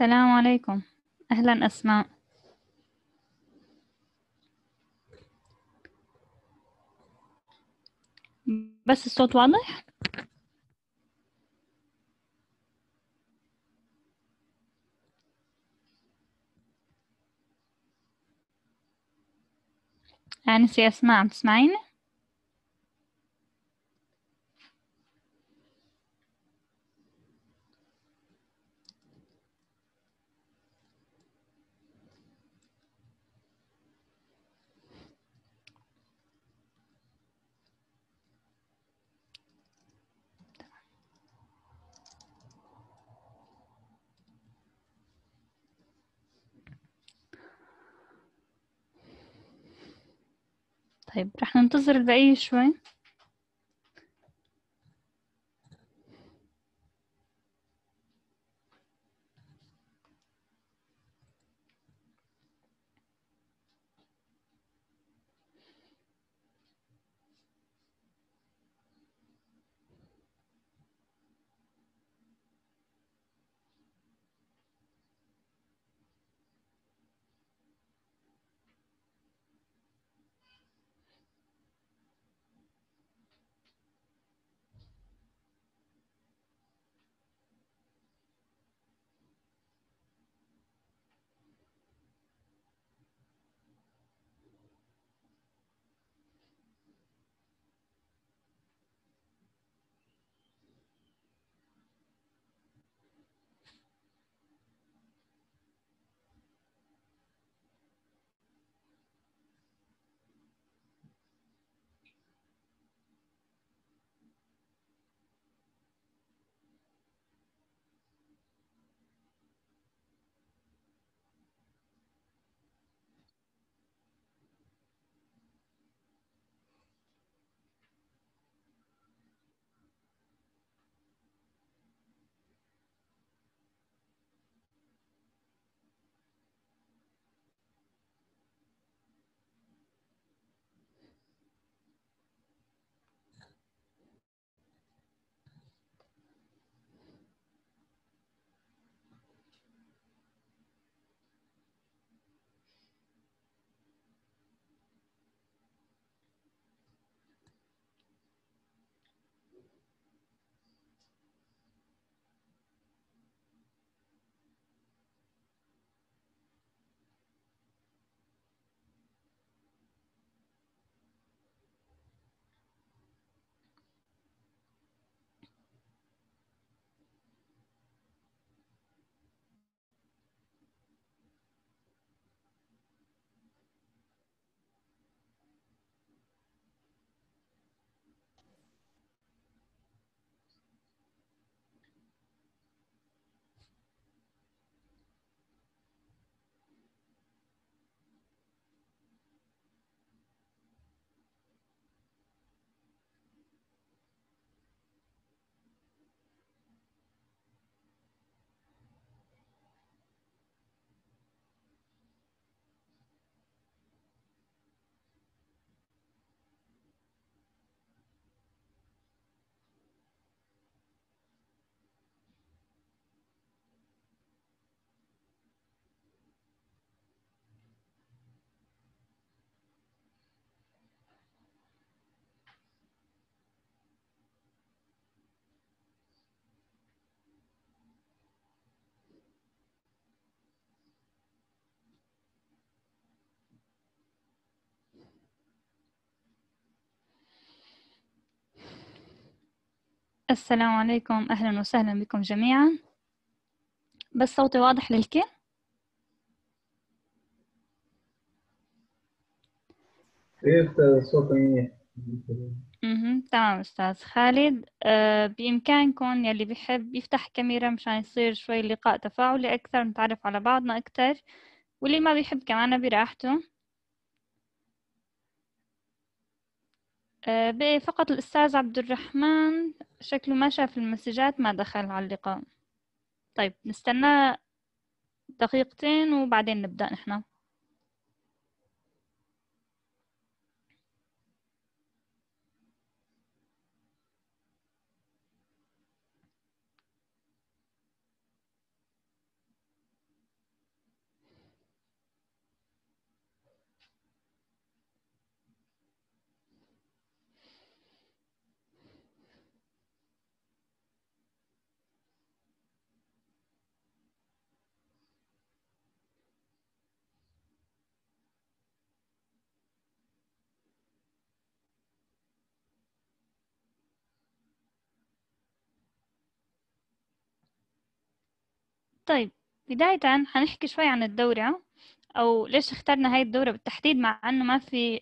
السلام عليكم أهلا أسماء بس الصوت واضح؟ أنسي أسماء تسمعيني؟ طيب رح ننتظر البقية شوي السلام عليكم أهلا وسهلا بكم جميعا بس صوتي واضح للكل كيف صوتي منيح اها تمام أستاذ خالد آه، بإمكانكم يلي بحب يفتح كاميرا مشان يصير شوي لقاء تفاعلي أكثر نتعرف على بعضنا أكثر واللي ما بيحب كمان براحته آه، بقي فقط الأستاذ عبد الرحمن شكله ما شاف المسجات ما دخل على اللقاء طيب نستناه دقيقتين وبعدين نبدأ نحن طيب بداية حنحكي شوي عن الدورة أو ليش اخترنا هاي الدورة بالتحديد مع أنه ما في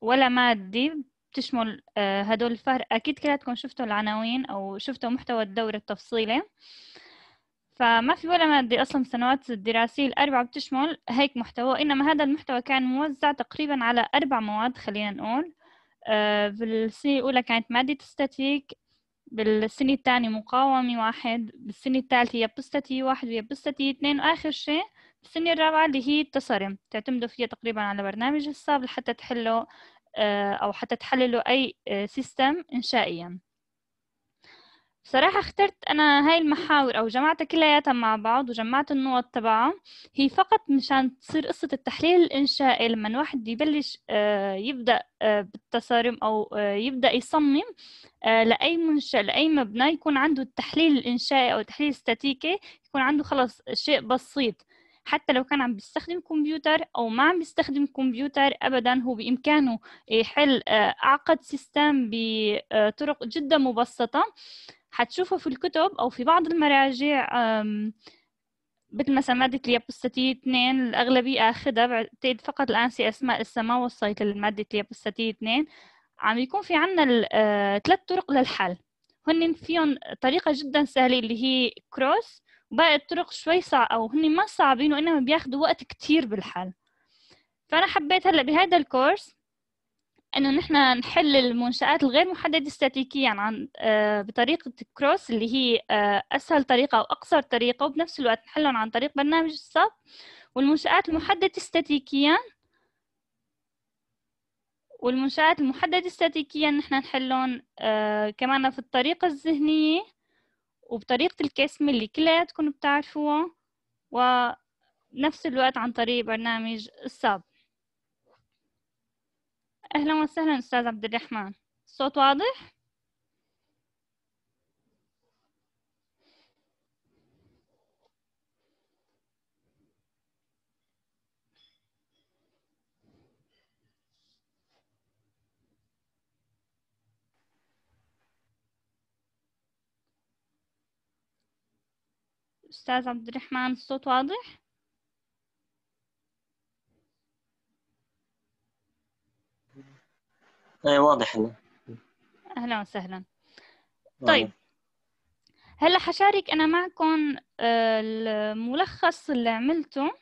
ولا مادي بتشمل آه، هدول الفهر أكيد كلاتكم شفتوا العناوين أو شفتوا محتوى الدورة التفصيلي فما في ولا مادة أصلا سنوات الدراسية الأربعة بتشمل هيك محتوى إنما هذا المحتوى كان موزع تقريبا على أربع مواد خلينا نقول بالسنة آه، الأولى كانت مادة استاتيك بالسنة الثانية مقاومة واحد بالسنة الثالثة يابستي واحد ويابستي اثنين وآخر شيء بالسنة الرابعة اللي هي التصرم تعتمدوا فيها تقريبا على برنامج الصاب لحتى تحلوا آه، أو حتى تحللوا أي سيستم آه، إنشائيا بصراحة اخترت أنا هاي المحاور أو جمعتها كلياتها مع بعض وجمعت النقط تبعها هي فقط مشان تصير قصة التحليل الإنشائي لما الواحد يبلش آه، يبدأ آه، بالتصاريم أو آه، يبدأ يصمم لأي منشأ لأي مبنى يكون عنده التحليل الإنشائي أو التحليل الاستاتيكي يكون عنده خلص شيء بسيط حتى لو كان عم بيستخدم كمبيوتر او ما عم بيستخدم كمبيوتر ابدا هو بامكانه يحل اعقد سيستم بطرق جدا مبسطه حتشوفوا في الكتب أو في بعض المراجع مثل مثلا مادة اليابستي اثنين الأغلبية أخذها بعتقد فقط الآن سي أسماء لسه ما وصلت لمادة اليابستي اثنين عم يكون في عنا آه، ثلاث طرق للحل هن فيهم طريقة جدا سهلة اللي هي كروس وباقي الطرق شوي صعبة أو هن ما صعبين وإنما بياخدوا وقت كتير بالحل فأنا حبيت هلأ بهذا الكورس انه نحن نحل المنشات الغير محدده استاتيكيا عن آه، بطريقه كروس اللي هي آه، اسهل طريقه واقصر طريقه وبنفس الوقت نحلهم عن طريق برنامج الصف والمنشات المحدده استاتيكيا والمنشآت المحددة استاتيكيا نحن نحلهم آه، كمان في الطريقة الذهنية وبطريقة الكسم اللي كلياتكم بتعرفوها ونفس الوقت عن طريق برنامج الصب أهلا وسهلا أستاذ عبد الرحمن الصوت واضح؟ أستاذ عبد الرحمن الصوت واضح؟ اي واضح اهلا وسهلا طيب هلا حشارك انا معكم آه، الملخص اللي عملته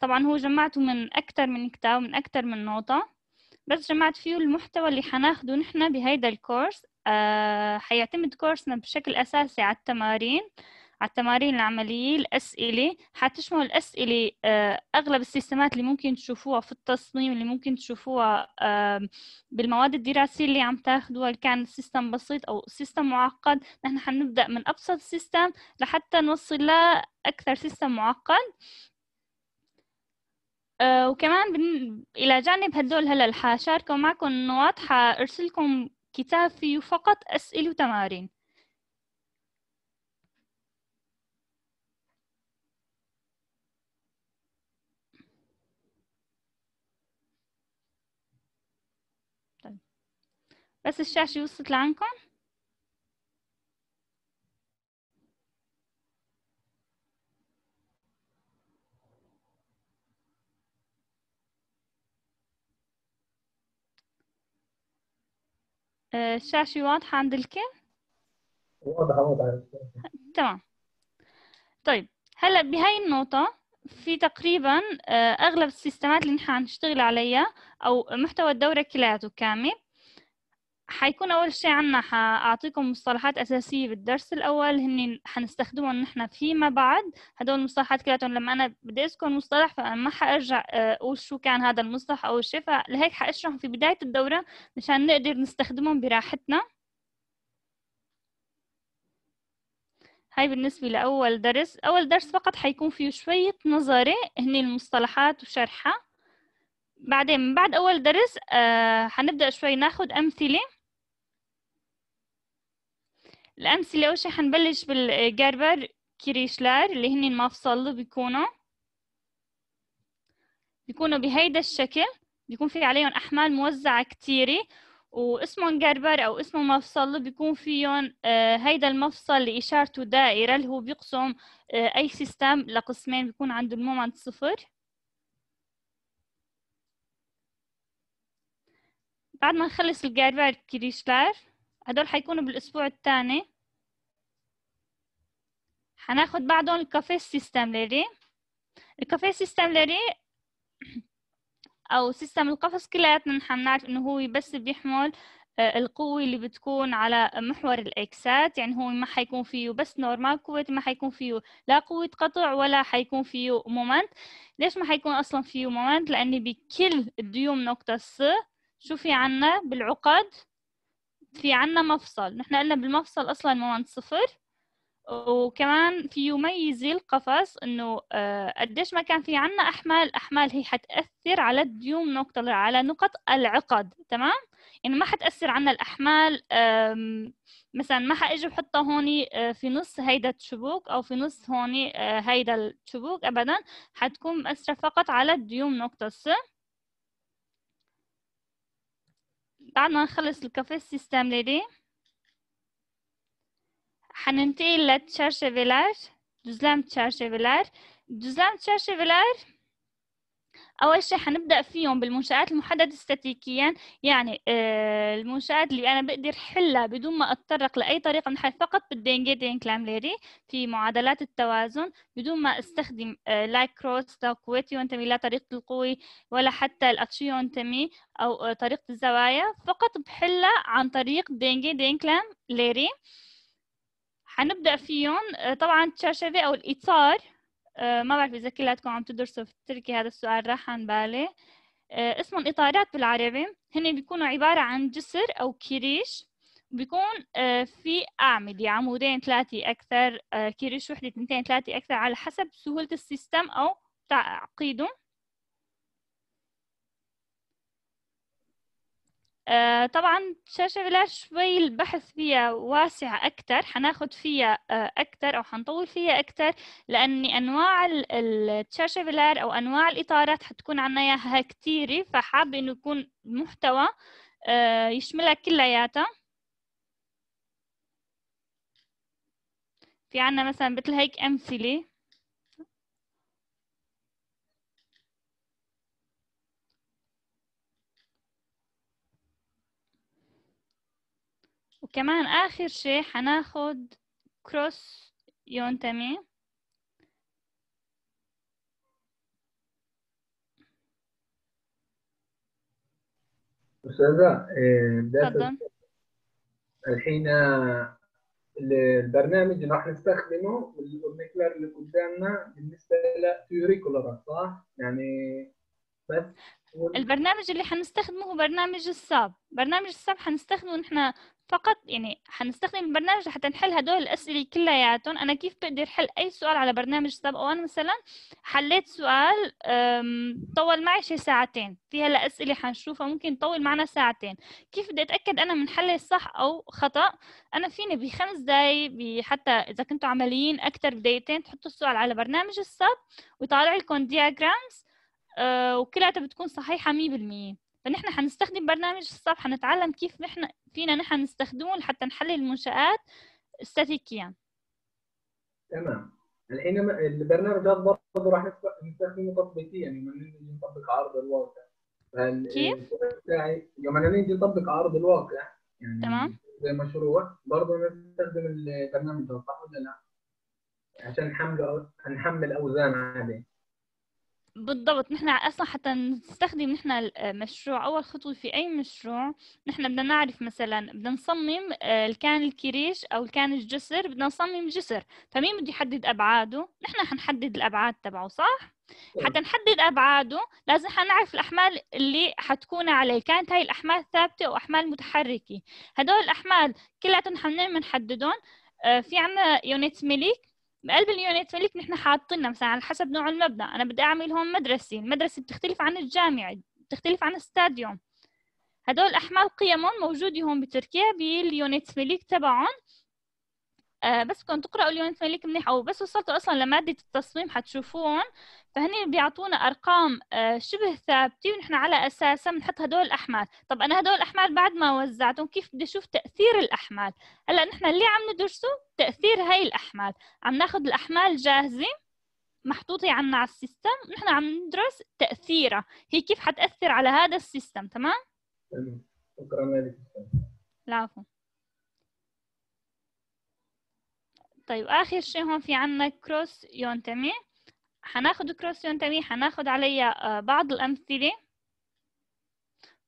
طبعا هو جمعته من اكثر من كتاب من اكثر من نقطه بس جمعت فيه المحتوى اللي حناخده نحن بهيدا الكورس أه حيعتمد كورسنا بشكل اساسي على التمارين على التمارين العملية الأسئلة حتشمل الأسئلة آه، أغلب السيستمات اللي ممكن تشوفوها في التصميم اللي ممكن تشوفوها بالمواد الدراسية اللي عم تاخدوها اللي كان سيستم بسيط أو سيستم معقد نحن حنبدأ من أبسط سيستم لحتى نوصل لأكثر سيستم معقد آه، وكمان بن... إلى جانب هدول هلا الحاشاركم معكم إنه حارسلكم أرسلكم كتاب فيه فقط أسئلة وتمارين بس الشاشة وصلت لعندكم الشاشة آه، واضحة عند الكل؟ واضحة واضحة تمام طيب هلا بهاي النقطة في تقريبا آه، أغلب السيستمات اللي نحن نشتغل عليها أو محتوى الدورة كلياته كامل حيكون أول شيء عنا حأعطيكم مصطلحات أساسية بالدرس الأول هن حنستخدمهم نحن فيما بعد هدول المصطلحات كلياتهم لما أنا بدي أذكر مصطلح فأنا ما حأرجع آه، أقول شو كان هذا المصطلح أو شيء فلهيك حأشرحهم في بداية الدورة مشان نقدر نستخدمهم براحتنا هاي بالنسبة لأول درس أول درس فقط حيكون فيه شوية نظري هن المصطلحات وشرحها بعدين من بعد أول درس آه حنبدأ شوي ناخد أمثلة الأمثلة أول شي حنبلش بالجربر كريشلار اللي هن المفصل بيكونوا بيكونوا بهيدا الشكل بيكون في عليهم أحمال موزعة كتيرة واسمهم جربر أو اسمه مفصل بيكون فيهم آه، هيدا المفصل اللي إشارته دائرة اللي هو بيقسم آه، أي سيستم لقسمين بيكون عنده المومنت صفر بعد ما نخلص الجربر كريشلار هدول حيكونوا بالأسبوع الثاني هناخد بعدهم الكافي سيستم ليري الكافي سيستم ليري او سيستم القفص كلياتنا نعرف انه هو بس بيحمل آه، القوة اللي بتكون على محور الإكسات يعني هو ما حيكون فيه بس نورمال قوة ما حيكون فيه لا قوة قطع ولا حيكون فيه مومنت ليش ما حيكون أصلا فيه مومنت لاني بكل الديوم نقطة س شو في عنا بالعقد في عنا مفصل نحن قلنا بالمفصل أصلا مومنت صفر وكمان في يميز القفص انه آه، قديش ما كان في عنا احمال الاحمال هي حتاثر على الديوم نقطه على نقط العقد تمام يعني ما حتاثر عنا الاحمال مثلا ما حاجي بحطها هون آه، في نص هيدا الشبوك او في نص هون آه، هيدا الشبوك ابدا حتكون مأثره فقط على الديوم نقطه س بعد ما نخلص الكافيه سيستم لدي هننتقل للتشرشفيلات جزلام تشرشفيلات جزلام تشرشفيلات أول شيء حنبدأ فيهم بالمنشآت المحددة استاتيكيا يعني آه المنشآت اللي أنا بقدر حلها بدون ما أتطرق لأي طريقة من حيث فقط بالدنجي دينكلام ليري في معادلات التوازن بدون ما أستخدم آه لايكروس كويتي ينتمي لا طريقة القوي ولا حتى الأقشي ينتمي أو آه طريقة الزوايا فقط بحلها عن طريق دنجي دينكلام ليري حنبدا فيهم آه، طبعا تشاشافي او الاطار آه، ما بعرف اذا كلاتكم عم تدرسوا في التركي هذا السؤال راح عن بالي آه، اسمهم اطارات بالعربي هن بيكونوا عباره عن جسر او كريش بيكون في أعمدة يعني عمودين ثلاثة أكثر كريش وحدة اثنتين ثلاثة أكثر على حسب سهولة السيستم أو تعقيده آه، طبعا شاشة فلاش شوي البحث فيها واسعة أكتر حناخد فيها آه، أكتر أو حنطول فيها أكتر لأني أنواع الشاشة فلار أو أنواع الإطارات حتكون عنا إياها كتيرة فحابة إنه يكون محتوى آه، يشملها كلياتها في عنا مثلا مثل هيك أمثلة وكمان آخر شيء حناخد كروس ينتمي أستاذة إيه، تفضل الحين البرنامج آه، اللي راح نستخدمه والفورنيكولار اللي قدامنا بالنسبة للتيوريكولار صح؟ يعني بس البرنامج اللي حنستخدمه هو برنامج الساب برنامج الساب حنستخدمه نحن فقط يعني حنستخدم البرنامج حتى نحل هدول الأسئلة كلياتهم أنا كيف بقدر حل أي سؤال على برنامج سب أنا مثلا حليت سؤال طول معي شي ساعتين في هلا أسئلة حنشوفها ممكن تطول معنا ساعتين كيف بدي أتأكد أنا من حلي صح أو خطأ أنا فيني بخمس دقايق حتى إذا كنتوا عمليين أكثر بدقيقتين تحطوا السؤال على برنامج السب ويطالع لكم دياجرامز أه، وكلها بتكون صحيحة 100% فنحن حنستخدم برنامج الصف حنتعلم كيف نحن فينا نحن نستخدمه لحتى نحلل المنشآت استاتيكيا تمام الحين البرنامج هذا برضه راح نستخدمه تطبيقيا لما يعني نيجي نطبق عرض الواقع كيف؟ يوم نيجي نطبق عرض الواقع يعني تمام زي مشروع برضه نستخدم البرنامج ده صح ولا لا؟ عشان نحمل نحمل اوزان عليه بالضبط نحن اصلا حتى نستخدم نحن المشروع اول خطوه في اي مشروع نحن بدنا نعرف مثلا بدنا نصمم آه، الكان الكريش او الكان الجسر بدنا نصمم جسر فمين بده يحدد ابعاده نحن حنحدد الابعاد تبعه صح حتى نحدد ابعاده لازم حنعرف الاحمال اللي حتكون عليه كانت هاي الاحمال ثابته او احمال متحركه هدول الاحمال كلياتهم حنعمل نحددهم آه، في عنا يونت مليك بقلب اليونت فلك نحن حاطينها مثلا على حسب نوع المبنى انا بدي اعمل هون مدرسه المدرسه بتختلف عن الجامعه بتختلف عن استاديوم هدول احمال قيمهم موجوده هون بتركيا باليونت فلك تبعهم آه بس كنت تقراوا اليونت فلك منيح او بس وصلتوا اصلا لماده التصميم حتشوفوهم فهني بيعطونا ارقام آه، شبه ثابته ونحن على اساسها بنحط هدول الاحمال طب انا هدول الاحمال بعد ما وزعتهم كيف بدي اشوف تاثير الاحمال هلا نحن اللي عم ندرسه تاثير هاي الاحمال عم ناخذ الاحمال جاهزه محطوطة عنا على السيستم ونحن عم ندرس تأثيرها هي كيف حتأثر على هذا السيستم تمام؟ شكرا لك العفو طيب آخر شيء هون في عنا كروس يونتمي هناخد كروسيون تاني هناخد عليها آه، بعض الأمثلة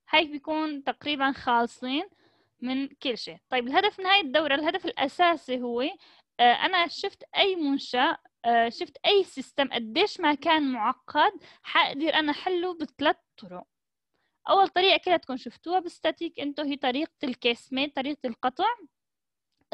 هيك بيكون تقريبا خالصين من كل شيء طيب الهدف من هاي الدورة الهدف الأساسي هو آه، أنا شفت أي منشأ آه، شفت أي سيستم قديش ما كان معقد حقدر أنا أحله بثلاث طرق أول طريقة كده تكون شفتوها بالستاتيك أنتو هي طريقة الكيسميت طريقة القطع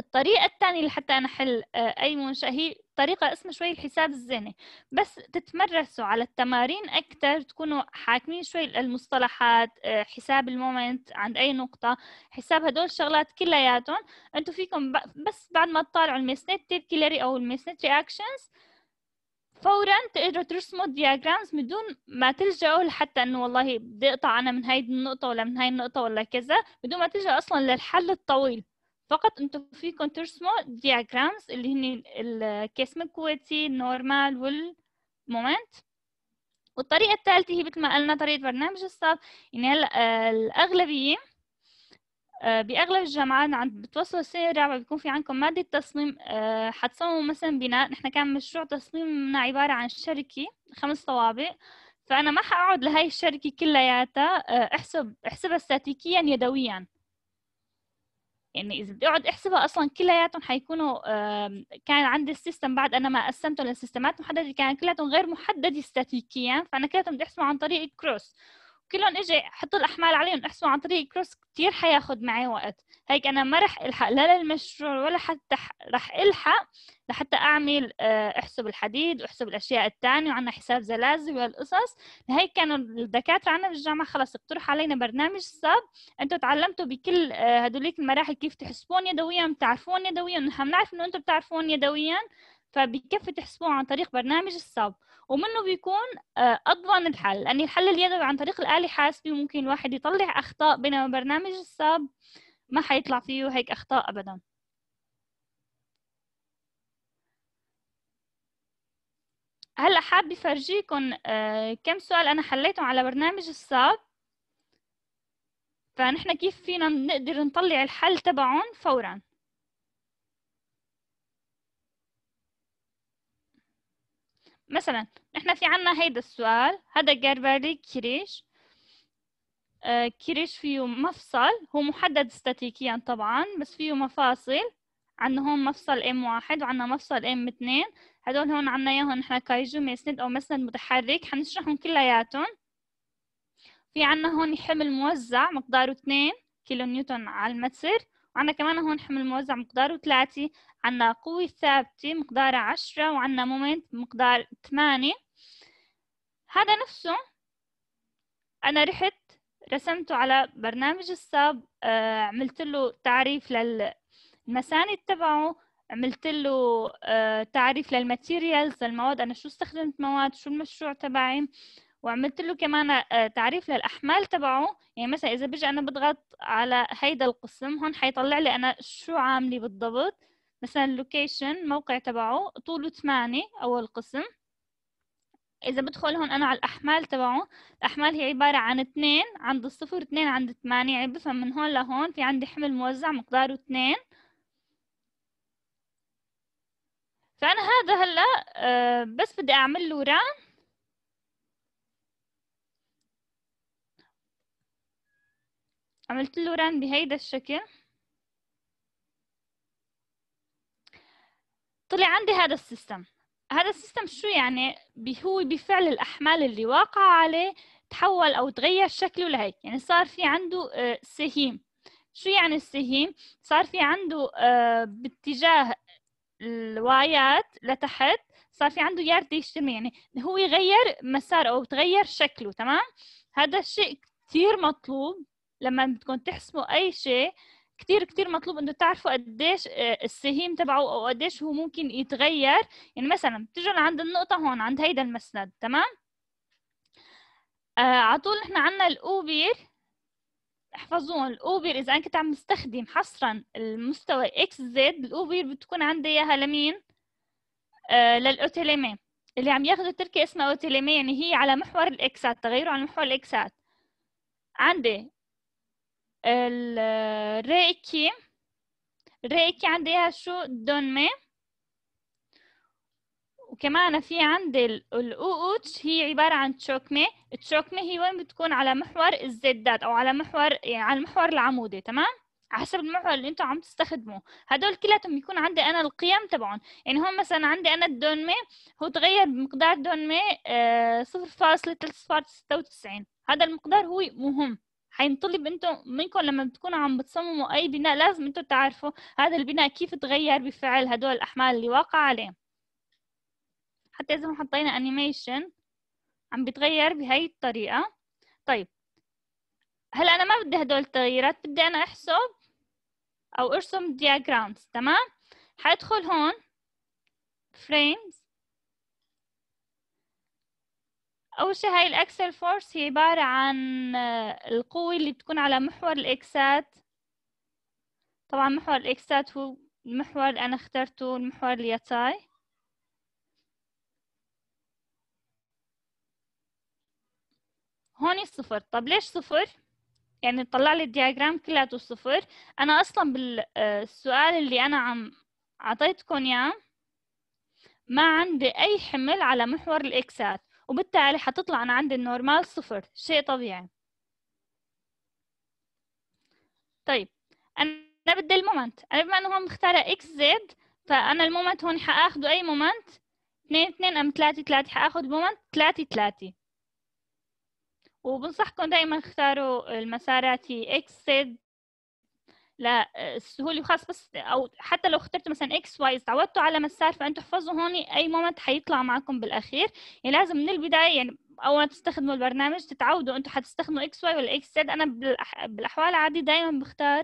الطريقة الثانية اللي حتى أنا حل أي آه، منشأة هي طريقة اسمها شوي الحساب الذهني بس تتمرسوا على التمارين أكثر تكونوا حاكمين شوي المصطلحات آه، حساب المومنت عند أي نقطة حساب هدول الشغلات كلياتهم أنتم فيكم بس بعد ما تطالعوا الميسنت تيركيلري أو الميسنت رياكشنز فورا تقدروا ترسموا دياجرامز بدون ما تلجأوا لحتى انه والله بدي اقطع انا من هاي النقطه ولا من هاي النقطه ولا كذا بدون ما تلجأوا اصلا للحل الطويل فقط انتم فيكم ترسموا diagrams اللي هن الكيس الكويتي النورمال والمومنت والطريقة الثالثة هي مثل ما قلنا طريقة برنامج الصف يعني هلا آه، الأغلبية آه، باغلب الجامعات عند بتوصلوا السنه الرابعه بيكون في عندكم ماده تصميم آه، حتصمموا مثلا بناء نحن كان مشروع تصميمنا عباره عن شركه خمس طوابق فانا ما حقعد لهي الشركه كلياتها احسب احسبها استاتيكيا يدويا يعني اذا بدي اقعد احسبها اصلا كلياتهم حيكونوا كان عندي السيستم بعد انا ما قسمته للسيستمات محدده كان كلياتهم غير محدده استاتيكيا فانا كلياتهم بدي احسبها عن طريق الكروس كلهم اجي احط الاحمال عليهم احسن عن طريق كروس كثير حياخد معي وقت هيك انا ما رح الحق لا للمشروع ولا حتى رح الحق لحتى اعمل آه، احسب الحديد واحسب الاشياء الثانيه وعندنا حساب زلازل والقصص لهيك كانوا الدكاتره عندنا بالجامعه خلص اقترحوا علينا برنامج الصب انتم تعلمتوا بكل آه، هدوليك المراحل كيف تحسبون يدويا بتعرفون يدويا نحن بنعرف انه انتم بتعرفون يدويا فبكفي تحسبوه عن طريق برنامج الصب ومنه بيكون آه، أضمن الحل لأن الحل اليدوي عن طريق الآلة حاسبة ممكن الواحد يطلع أخطاء بينما برنامج الصب ما حيطلع فيه هيك أخطاء أبدا هلا حابة افرجيكم آه، كم سؤال أنا حليتهم على برنامج الصب فنحن كيف فينا نقدر نطلع الحل تبعهم فوراً مثلا نحن في عنا هيدا السؤال هذا جربالي كريش آه، كريش فيه مفصل هو محدد استاتيكيا طبعا بس فيه مفاصل عنا هون مفصل ام واحد وعنا مفصل ام اثنين هدول هون عنا اياهم نحن كايجو مسند او مسند متحرك حنشرحهم كلياتهم في عنا هون حمل موزع مقداره اثنين كيلو نيوتن على المتر وعندنا كمان هون حمل موزع مقداره ثلاثة عنا قوة ثابتة مقدارها عشرة وعنا مومنت مقدار ثمانية هذا نفسه أنا رحت رسمته على برنامج الساب آه، عملت له تعريف للمساند تبعه عملت له آه، تعريف للماتيريالز للمواد أنا شو استخدمت مواد شو المشروع تبعي وعملت له كمان آه، تعريف للاحمال تبعه يعني مثلا اذا بجي انا بضغط على هيدا القسم هون حيطلع لي انا شو عامله بالضبط مثلا اللوكيشن موقع تبعه طوله 8 اول قسم إذا بدخل هون أنا على الأحمال تبعه الأحمال هي عبارة عن اثنين عند الصفر اثنين عند 8 يعني بفهم من هون لهون في عندي حمل موزع مقداره اثنين فأنا هذا هلأ آه، بس بدي أعمل له ران عملت له ران بهيدا الشكل طلع عندي هذا السيستم هذا السيستم شو يعني هو بفعل الأحمال اللي واقعة عليه تحول أو تغير شكله لهيك يعني صار في عنده آه، سهيم شو يعني السهيم صار في عنده آه، باتجاه الوايات لتحت صار في عنده يارد يشتمي يعني هو يغير مساره أو تغير شكله تمام هذا الشيء كتير مطلوب لما بدكم تحسموا اي شيء كثير كثير مطلوب انه تعرفوا قديش آه، السهيم تبعه او قديش هو ممكن يتغير يعني مثلا بتجوا لعند النقطه هون عند هيدا المسند تمام آه على طول نحن عندنا الاوبر احفظوهم الاوبر اذا انا كنت عم بستخدم حصرا المستوى اكس زد الاوبر بتكون عندي اياها لمين آه للاوتيليمي اللي عم ياخذوا تركي اسمها اوتيليمي يعني هي على محور الاكسات تغيره على محور الاكسات عندي الريكي الريكي عندي شو دونمي وكمان في عندي الأوتش هي عبارة عن تشوكمي التشوكمي هي وين بتكون على محور الزدات أو على محور يعني على المحور العمودي تمام على حسب المحور اللي انتم عم تستخدموه هدول كلاتهم يكون عندي انا القيم تبعهم يعني هون مثلا عندي انا الدونمي هو تغير بمقدار دونمي ستة 0.396 هذا المقدار هو مهم حينطلب انتم منكم لما بتكونوا عم بتصمموا اي بناء لازم انتم تعرفوا هذا البناء كيف تغير بفعل هدول الاحمال اللي واقع عليه حتى اذا ما حطينا انيميشن عم بتغير بهي الطريقه طيب هلا انا ما بدي هدول التغييرات بدي انا احسب او ارسم دياجرامز تمام حادخل هون فريمز أول شيء هاي الأكسل فورس هي عبارة عن آه، القوة اللي بتكون على محور الإكسات طبعا محور الإكسات هو المحور اللي أنا اخترته المحور اليتاي هون صفر طب ليش صفر؟ يعني طلع لي الدياجرام كلياته صفر أنا أصلا بالسؤال آه، اللي أنا عم أعطيتكم إياه ما عندي أي حمل على محور الإكسات وبالتالي حتطلع أنا عندي النورمال صفر شيء طبيعي طيب أنا بدي المومنت أنا بما أنه هون مختارة إكس زد فأنا المومنت هون حآخده أي مومنت 2 2 أم 3 3 حآخد مومنت 3 3 وبنصحكم دائما اختاروا المسارات هي اكس زد للسهوله وخلاص بس او حتى لو اخترتوا مثلا اكس واي تعودتوا على مسار فانتوا احفظوا هون اي مومنت حيطلع معكم بالاخير يعني لازم من البدايه يعني اول ما تستخدموا البرنامج تتعودوا انتم حتستخدموا اكس واي ولا اكس زد انا بالاحوال العاديه دائما بختار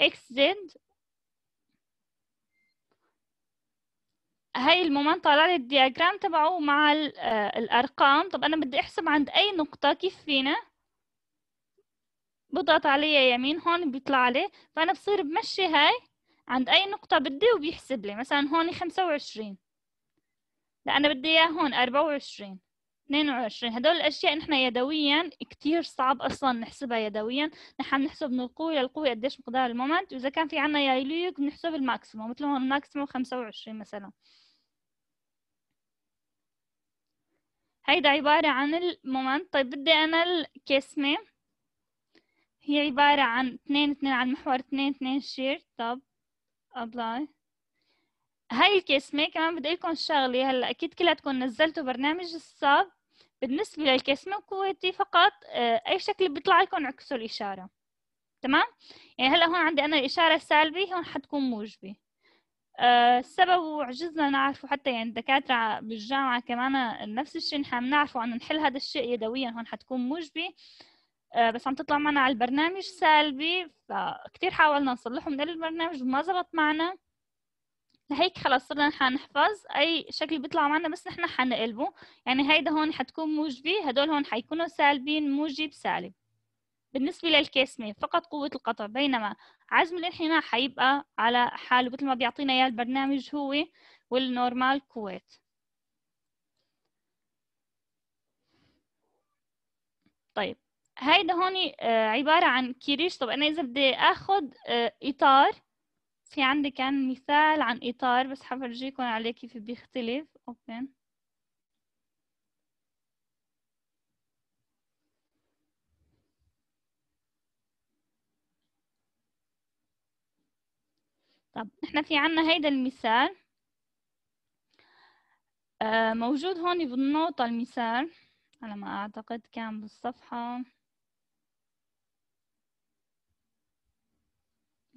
اكس زد هاي المومنت طالع لي الدياجرام تبعه مع الارقام طب انا بدي احسب عند اي نقطه كيف فينا بضغط عليها يمين هون بيطلع لي فأنا بصير بمشي هاي عند أي نقطة بدي وبيحسب لي مثلا هون 25 لا أنا بدي إياه هون 24 22 هدول الأشياء نحن يدويا كتير صعب أصلا نحسبها يدويا نحن بنحسب من القوة للقوة قديش مقدار المومنت وإذا كان في عنا يايليوك بنحسب الماكسيموم مثل هون الماكسيموم 25 مثلا هيدا عبارة عن المومنت طيب بدي أنا الكسمة هي عبارة عن اثنين اثنين على المحور اثنين اثنين شير طب ابلاي هاي الكسمة كمان بدي لكم شغلة هلا اكيد كلياتكم نزلتوا برنامج الصاب بالنسبة للكسمة وقوتي فقط آه، اي شكل بيطلع لكم عكسوا الاشارة تمام يعني هلا هون عندي انا الاشارة سالبي هون حتكون موجبة أه السبب وعجزنا نعرفه حتى يعني الدكاترة بالجامعة كمان نفس الشيء نحن بنعرفه عن نحل هذا الشيء يدويا هون حتكون موجبة آه، بس عم تطلع معنا على البرنامج سلبي فكتير حاولنا نصلحه من البرنامج ما زبط معنا لهيك خلص صرنا حنحفظ اي شكل بيطلع معنا بس نحن حنقلبه يعني هيدا هون حتكون موجبي هدول هون حيكونوا سالبين موجب سالب بالنسبة للكسمة فقط قوة القطع بينما عزم الانحناء حيبقى على حاله مثل ما بيعطينا اياه البرنامج هو والنورمال كويت طيب هيدا هون آه، عبارة عن كيريش طب أنا إذا بدي آخد آه، إطار في عندي كان مثال عن إطار بس حفرجيكم عليه كيف بيختلف أوكي طب نحن في عنا هيدا المثال آه، موجود هون بالنوطة المثال على ما أعتقد كان بالصفحة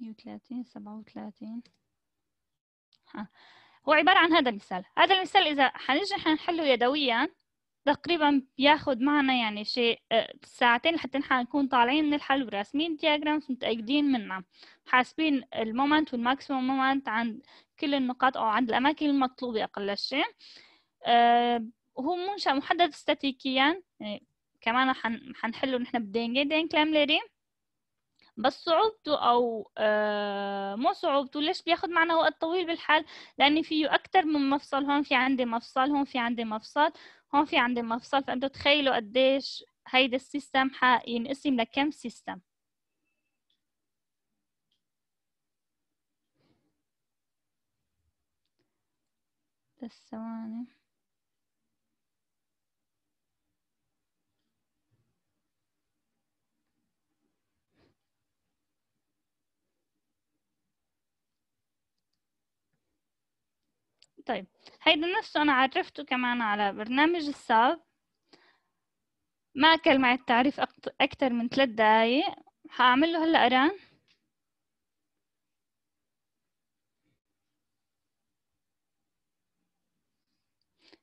مية وثلاثين سبعة وثلاثين هو عبارة عن هذا المثال هذا المثال إذا حنجي حنحله يدويا تقريبا بياخد معنا يعني شيء آه، ساعتين لحتى نكون طالعين من الحل وراسمين دياجرامز متأكدين منها حاسبين المومنت والماكسيموم مومنت عند كل النقاط أو عند الأماكن المطلوبة أقل شيء أه هو منشأ محدد استاتيكيا يعني كمان حنحله نحن بدينجي دين كلام ليري بس صعوبته او آه، مو صعوبته ليش بياخذ معنا وقت طويل بالحل لاني فيه اكثر من مفصل هون في عندي مفصل هون في عندي مفصل هون في عندي مفصل فانتوا تخيلوا قديش هيدا السيستم حينقسم يعني لكم سيستم ثواني طيب هيدا نفسه أنا عرفته كمان على برنامج الساب ما أكل معي التعريف أكتر من ثلاث دقايق هعمل له هلأ أران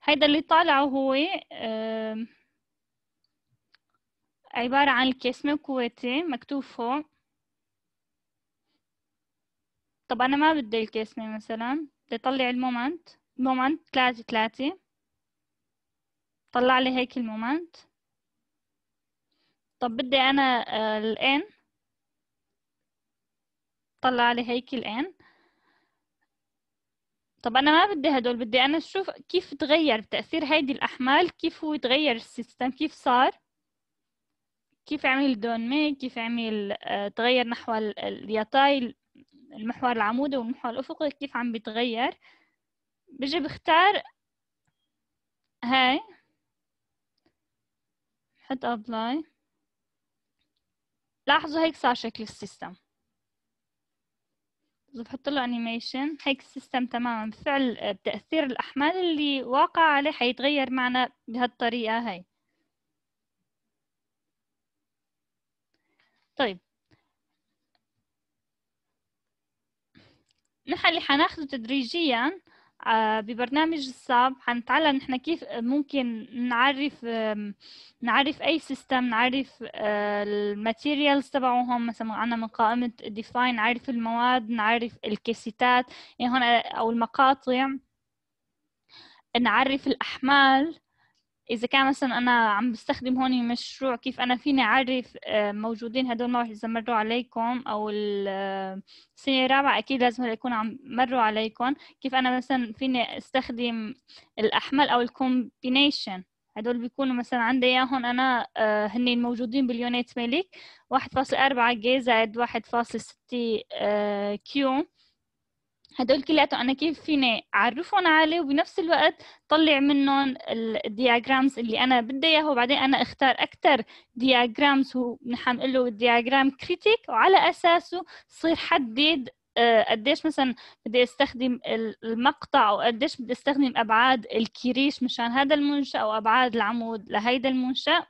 هيدا اللي طالعه هو عبارة عن الكسمة الكويتي مكتوب فوق طب أنا ما بدي الكسمة مثلا بدي اطلع المومنت مومنت ثلاثة ثلاثة طلع لي هيك المومنت طب بدي انا آه، الان طلع لي هيك الان طب انا ما بدي هدول بدي انا اشوف كيف تغير بتاثير هيدي الاحمال كيف هو تغير السيستم كيف صار كيف عمل مي كيف عمل آه، تغير نحو الياتايل المحور العمودي والمحور الأفقي كيف عم بيتغير بجي بختار هاي بحط ابلاي لاحظوا هيك صار شكل السيستم إذا بحط له أنيميشن هيك السيستم تماما بفعل تأثير الأحمال اللي واقع عليه حيتغير معنا بهالطريقة هاي طيب نحن اللي حناخده تدريجيا آه، ببرنامج الصاب حنتعلم نحن كيف ممكن نعرف نعرف اي سيستم نعرف آه، الماتيريالز تبعهم مثلا عندنا من قائمه ديفاين نعرف المواد نعرف الكيسيتات يعني هون آه، او المقاطع نعرف الاحمال اذا كان مثلا انا عم بستخدم هون مشروع كيف انا فيني اعرف آه، موجودين هدول ما رح مروا عليكم او السنه آه، الرابعه اكيد لازم يكون عم مروا عليكم كيف انا مثلا فيني استخدم الاحمال او الكومبينيشن هدول بيكونوا مثلا عندي اياهم انا آه، هن موجودين باليونت ملك 1.4 جي زائد 1.6 كيو هدول كلياتهم انا كيف فيني اعرفهم عليه وبنفس الوقت طلع منهم الدياجرامز اللي انا بدي اياها وبعدين انا اختار اكثر دياجرامز ونحن له الدياجرام كريتيك وعلى اساسه صير حدد آه، قديش مثلا بدي استخدم المقطع وقديش بدي استخدم ابعاد الكريش مشان هذا المنشا او ابعاد العمود لهيدا المنشا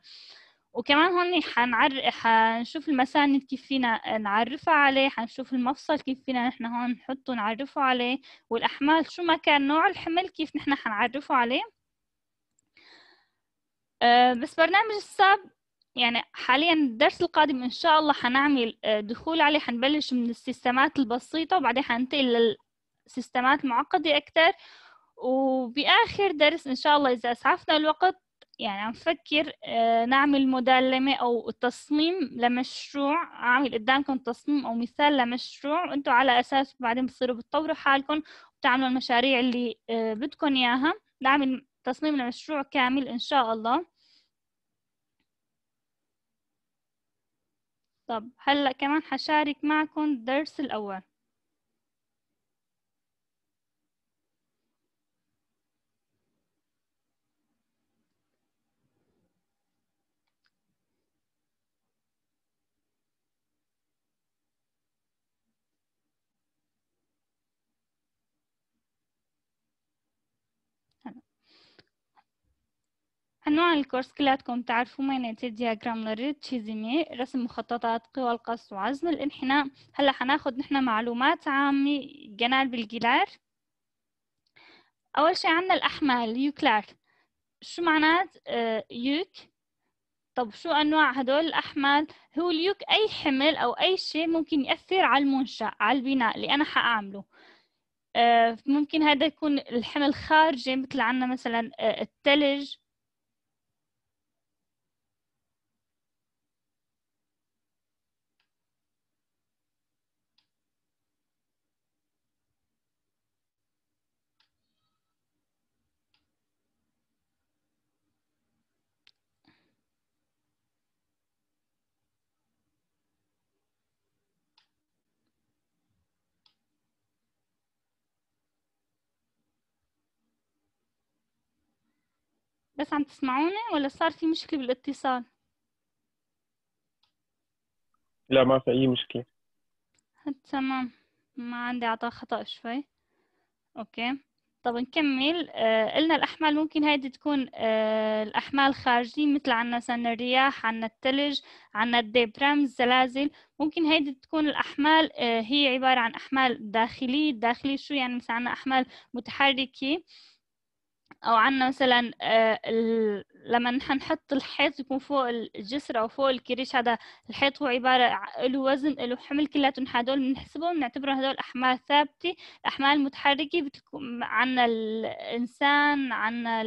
وكمان هون حنعر حنشوف المساند كيف فينا نعرفها عليه حنشوف المفصل كيف فينا نحن هون نحطه نعرفه عليه والأحمال شو ما كان نوع الحمل كيف نحن حنعرفه عليه أه، بس برنامج الساب يعني حاليا الدرس القادم إن شاء الله حنعمل أه، دخول عليه حنبلش من السيستمات البسيطة وبعدين حننتقل للسيستمات المعقدة أكتر وبآخر درس إن شاء الله إذا أسعفنا الوقت يعني عم فكر آه، نعمل مدلمة أو تصميم لمشروع عامل قدامكم تصميم أو مثال لمشروع وأنتوا على أساس بعدين بتصيروا بتطوروا حالكم وبتعملوا المشاريع اللي آه، بدكم إياها نعمل تصميم لمشروع كامل إن شاء الله طب هلأ كمان حشارك معكم الدرس الأول أنواع الكورس كلاتكم تعرفوا الدياجرام لريد تشيزيمي رسم مخططات قوى القص وعزم الانحناء هلا حناخد نحن معلومات عامة جنال بالجيلار أول شي عنا الأحمال يوكلار شو معنات يوك طب شو أنواع هدول الأحمال هو اليوك أي حمل أو أي شيء ممكن يأثر على المنشأ على البناء اللي أنا حأعمله ممكن هذا يكون الحمل خارجي مثل عنا مثلا التلج بس عم تسمعوني ولا صار في مشكلة بالاتصال؟ لا ما في أي مشكلة تمام ما عندي عطاء خطأ شوي أوكي طب نكمل آه قلنا الأحمال ممكن هيدي تكون آه الأحمال خارجية مثل عنا مثلا الرياح عنا التلج عنا الديبرام الزلازل ممكن هيدي تكون الأحمال آه هي عبارة عن أحمال داخلية داخلية شو يعني مثلا عنا أحمال متحركة او عنا مثلا آه، لما نحن نحط الحيط يكون فوق الجسر او فوق الكريش هذا الحيط هو عباره له وزن له حمل كلاتهم هدول بنحسبهم بنعتبرهم هدول احمال ثابته الاحمال المتحركه عنا الانسان عنا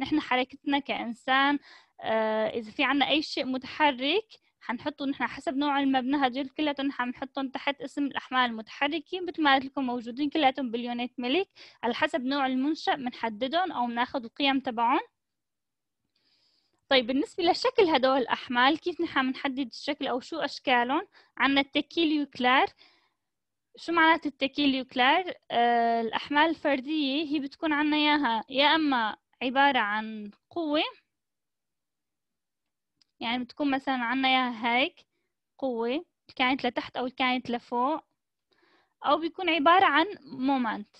نحن حركتنا كانسان آه، اذا في عنا اي شيء متحرك حنحطه نحن حسب نوع المبنى هدول كلياتهم حنحطهم تحت اسم الاحمال المتحركه مثل ما قلت لكم موجودين كلياتهم باليونيت ملك على حسب نوع المنشا بنحددهم او بناخذ القيم تبعهم طيب بالنسبة لشكل هدول الأحمال كيف نحن بنحدد الشكل أو شو أشكالهم؟ التكيليو كلار شو معنات كلار آه الأحمال الفردية هي بتكون عندنا إياها يا إما عبارة عن قوة يعني بتكون مثلا عنا إياها هيك قوة الكائنات لتحت أو الكائنات لفوق أو بيكون عبارة عن مومنت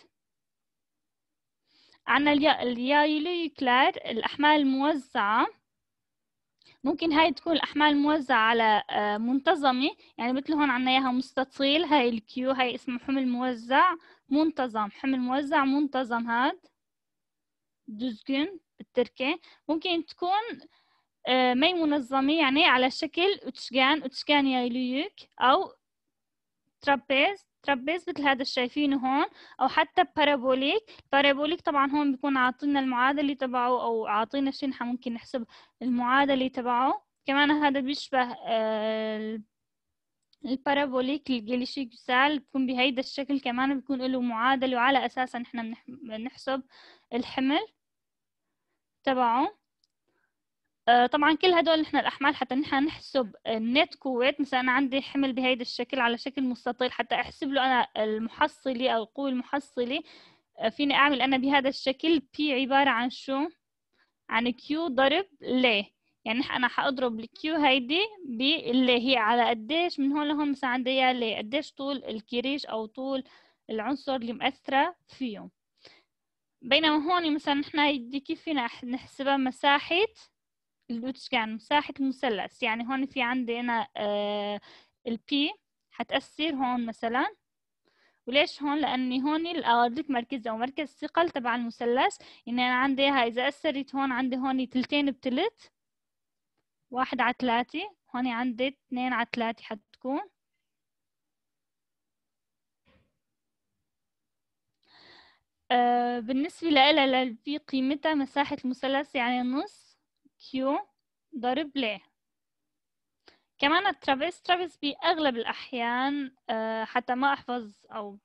عنا اليايوليكلار الأحمال الموزعة ممكن هاي تكون الأحمال الموزعة على آه، منتظمة يعني مثل هون عنا إياها مستطيل هاي الكيو هاي اسمه حمل موزع منتظم حمل موزع منتظم هاد دوزجن بالتركي ممكن تكون آه، مي منظمة يعني على شكل أتشكان أتشكان يايليوك أو ترابيز ترابيز مثل هذا شايفينه هون أو حتى بارابوليك بارابوليك طبعا هون بيكون عاطينا المعادلة تبعه أو عاطينا شنحة ممكن نحسب المعادلة تبعه كمان هذا بيشبه آه، البارابوليك اللي شي مثال بيكون بهيدا الشكل كمان بيكون له معادلة وعلى أساسها نحن بنحسب الحمل تبعه آه، طبعا كل هدول نحن الاحمال حتى نحن نحسب النت كويت مثلا انا عندي حمل بهيدا الشكل على شكل مستطيل حتى احسب له انا المحصله او القوه المحصله آه، فيني اعمل انا بهذا الشكل بي عباره عن شو عن كيو ضرب لي يعني انا حاضرب الكيو هيدي باللي هي على قديش من هون لهون مثلا عندي يا لي قديش طول الكريش او طول العنصر اللي مأثرة فيه بينما هون مثلا نحن كيف فينا نحسبها مساحة الوتش يعني مساحة المثلث يعني هون في عندي أنا آه، البي حتأثر هون مثلا وليش هون؟ لأني هون الأوربيك مركزة أو مركز الثقل تبع المثلث يعني أنا عندي إذا أثرت هون عندي هون تلتين بتلت واحد على تلاتة هون عندي اتنين على تلاتة حتكون آه، بالنسبة لإلها للبي قيمتها مساحة المثلث يعني نص كيو ضرب لي كمان الترافيس ترافيس بأغلب الأحيان آه، حتى ما أحفظ أو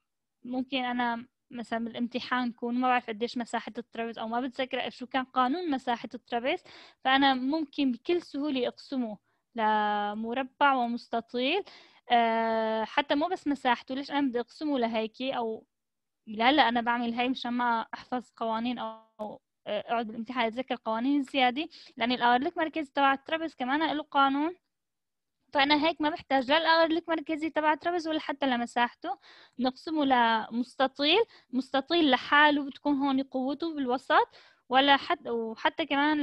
ممكن أنا مثلا بالامتحان كون ما بعرف قديش مساحة الترابيز أو ما بتذكر شو كان قانون مساحة الترابيز فأنا ممكن بكل سهولة أقسمه لمربع ومستطيل آه، حتى مو بس مساحته ليش أنا بدي أقسمه لهيك أو لا لا أنا بعمل هاي مشان ما أحفظ قوانين أو اقعد بالامتحان اتذكر قوانين زياده لان الاورليك مركزي تبع الترابس كمان له قانون فانا هيك ما بحتاج لا الاورليك مركزي تبع ترابز ولا حتى لمساحته نقسمه لمستطيل مستطيل لحاله بتكون هون قوته بالوسط ولا حتى وحتى كمان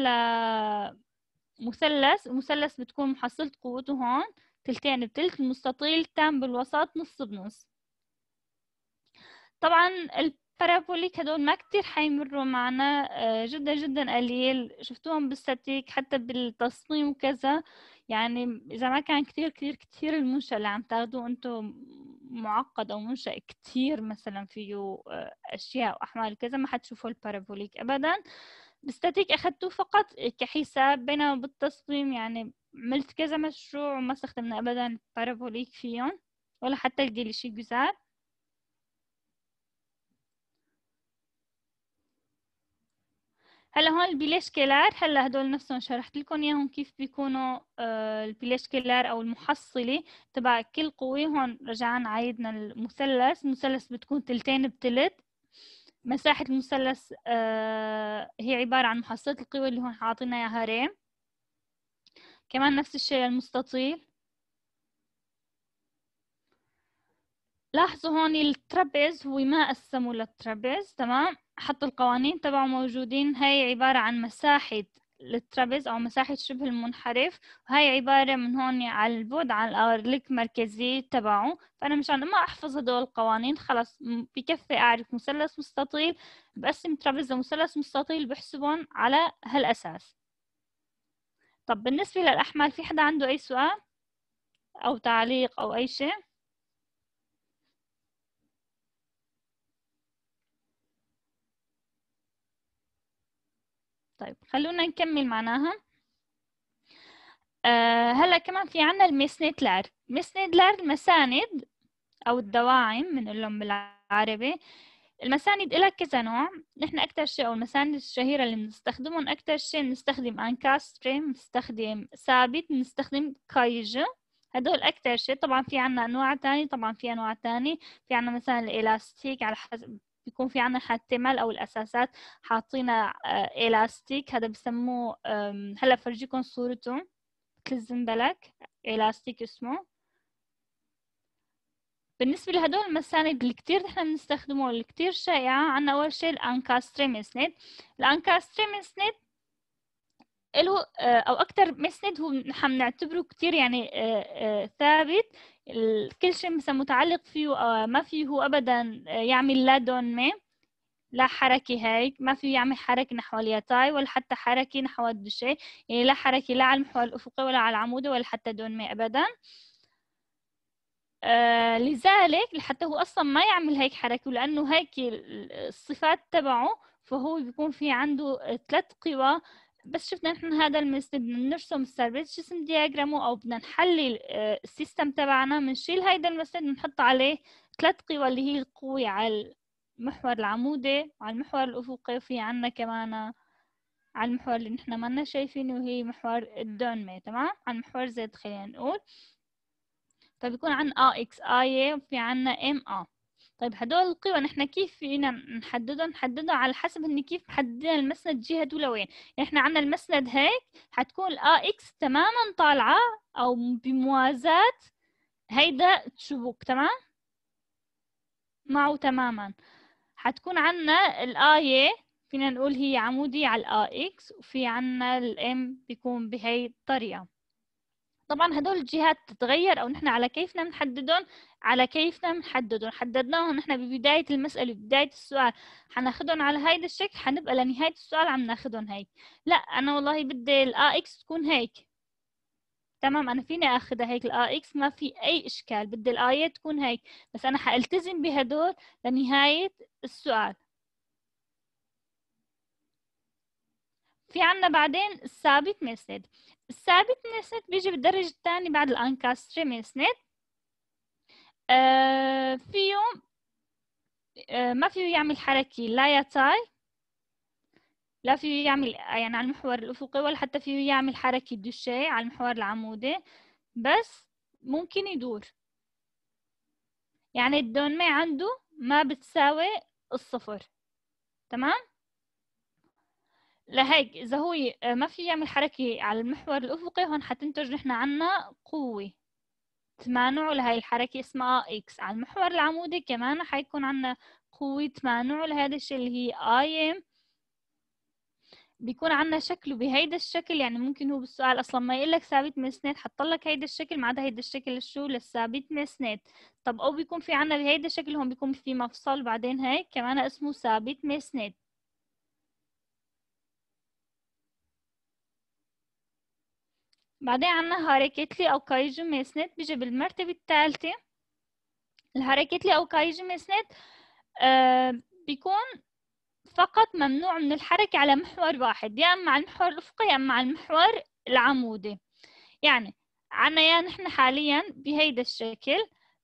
لمثلث المثلث بتكون محصلة قوته هون تلتين بتلت المستطيل تام بالوسط نص بنص طبعا بارابوليك هدول ما كتير حيمروا معنا آه، جدا جدا قليل شفتوهم بالستيك حتى بالتصميم وكذا يعني إذا ما كان كتير كتير كتير المنشأ اللي عم تاخدوه انتو معقد أو منشأ كتير مثلا فيه آه، أشياء وأحمال وكذا ما حتشوفوا البارابوليك أبدا بالستاتيك أخدتوه فقط كحساب بينما بالتصميم يعني عملت كذا مشروع وما استخدمنا أبدا البارابوليك فيهم ولا حتى الجليشي جزار هلا هون البيلاش كيلار هلا هدول نفسهم شرحت لكم اياهم كيف بيكونوا آه، البيلاش كيلار او المحصله تبع كل قوه هون رجعنا عايدنا المثلث المثلث بتكون تلتين بتلت مساحه المثلث آه، هي عباره عن محصله القوى اللي هون حاطينها اياها ريم كمان نفس الشيء المستطيل لاحظوا هون الترابيز هو ما قسموا للترابيز تمام حطوا القوانين تبعه موجودين هاي عبارة عن مساحة الترابيز أو مساحة شبه المنحرف وهي عبارة من هون على البعد على الأورليك مركزي تبعه فأنا مشان ما أحفظ هدول القوانين خلص بكفي أعرف مثلث مستطيل بقسم ترابيز لمثلث مستطيل بحسبهم على هالأساس طب بالنسبة للأحمال في حدا عنده أي سؤال أو تعليق أو أي شيء؟ طيب خلونا نكمل معناها آه هلا كمان في عنا المسند لارد مسند أو الدواعم اللون بالعربي المساند لها كذا نوع نحن أكتر شيء أو المساند الشهيرة اللي بنستخدمهم أكتر شيء بنستخدم أنكاستري بنستخدم ثابت بنستخدم كايجو هدول أكتر شيء طبعا في عنا أنواع تانية طبعا في أنواع تانية في عنا مثلا الإلاستيك على حسب بيكون في عنا حتمال او الاساسات حاطينها آه، الاستيك هذا بسموه هلا بفرجيكم صورته مثل الزنبلك الاستيك اسمه بالنسبة لهدول المساند اللي كتير نحن بنستخدمه واللي كتير شائعة عنا أول شيء الأنكاستري مسند الأنكاستري مسند له آه، أو أكتر مسند هو نحن بنعتبره كتير يعني آه، ثابت كل شيء مثلا متعلق فيه آه، ما فيه هو أبدا آه، يعمل لا دون ما لا حركة هيك ما فيه يعمل حركة نحو اليتاي ولا حتى حركة نحو الدشي يعني لا حركة لا على المحور الأفقي ولا على العمود ولا حتى دون ما أبدا آه لذلك لحتى هو أصلا ما يعمل هيك حركة لأنه هيك الصفات تبعه فهو بيكون في عنده ثلاث قوى بس شفنا نحن هذا المثل بدنا نرسم السيرفيس جسم دياجرامه او بدنا نحلل آه، السيستم تبعنا بنشيل هيدا المثل بنحط عليه ثلاث قوى اللي هي القوة على المحور العمودي وعلى المحور الافقي وفي عندنا كمان على المحور اللي نحن مانا شايفينه وهي محور الدونمي تمام على المحور زد خلينا نقول فبيكون طيب، عندنا اه اكس اي وفي عندنا ام اه طيب هدول القوى نحن كيف فينا نحددهم نحددهم على حسب ان كيف محددين المسند جهة لوين؟ يعني احنا عندنا المسند هيك حتكون الـ اكس تماما طالعة او بموازاة هيدا الشبوك تمام معه تماما حتكون عندنا AY فينا نقول هي عمودية على الـ اكس وفي عندنا الام بيكون بهي الطريقة طبعا هدول الجهات تتغير او نحن على كيفنا بنحددهم على كيفنا بنحددهم حددناهم نحن ببداية المسألة ببداية السؤال حناخدهم على هيدا الشكل حنبقى لنهاية السؤال عم ناخدهم هيك لا أنا والله بدي الـ AX تكون هيك تمام أنا فيني أخذها هيك الـ AX ما في أي إشكال بدي AY تكون هيك بس أنا حالتزم بهدول لنهاية السؤال في عنا بعدين الثابت ميسنت الثابت ميسنت بيجي بالدرجة الثانية بعد الأنكاستري ميسنت آه فيه آه، ما فيه يعمل حركة لا تاي لا فيه يعمل يعني على المحور الأفقي ولا حتى فيه يعمل حركة دوشي على المحور العمودي بس ممكن يدور يعني الدونمي عنده ما بتساوي الصفر تمام لهيك إذا هو آه، ما في يعمل حركة على المحور الأفقي هون حتنتج نحن عنا قوة مانع لهي الحركة اسمها x على المحور العمودي كمان حيكون عنا قوة مانع لهذا الشيء اللي هي IM بيكون عنا شكله بهيدا الشكل يعني ممكن هو بالسؤال اصلا ما يقول لك ثابت من اثنين حط لك هيدا الشكل ما عدا هيدا الشكل شو للثابت من طب او بيكون في عنا بهيدا الشكل هون بيكون في مفصل بعدين هيك كمان اسمه ثابت من بعدين عنا أو كايجو ميسنت بيجي بالمرتبة الثالثة الهاريكتلي أو كايجو ميسنت آه، بيكون فقط ممنوع من الحركة على محور واحد يا أما على المحور الأفقي يا أما على المحور العمودي يعني عنا يا نحن حاليا بهيدا الشكل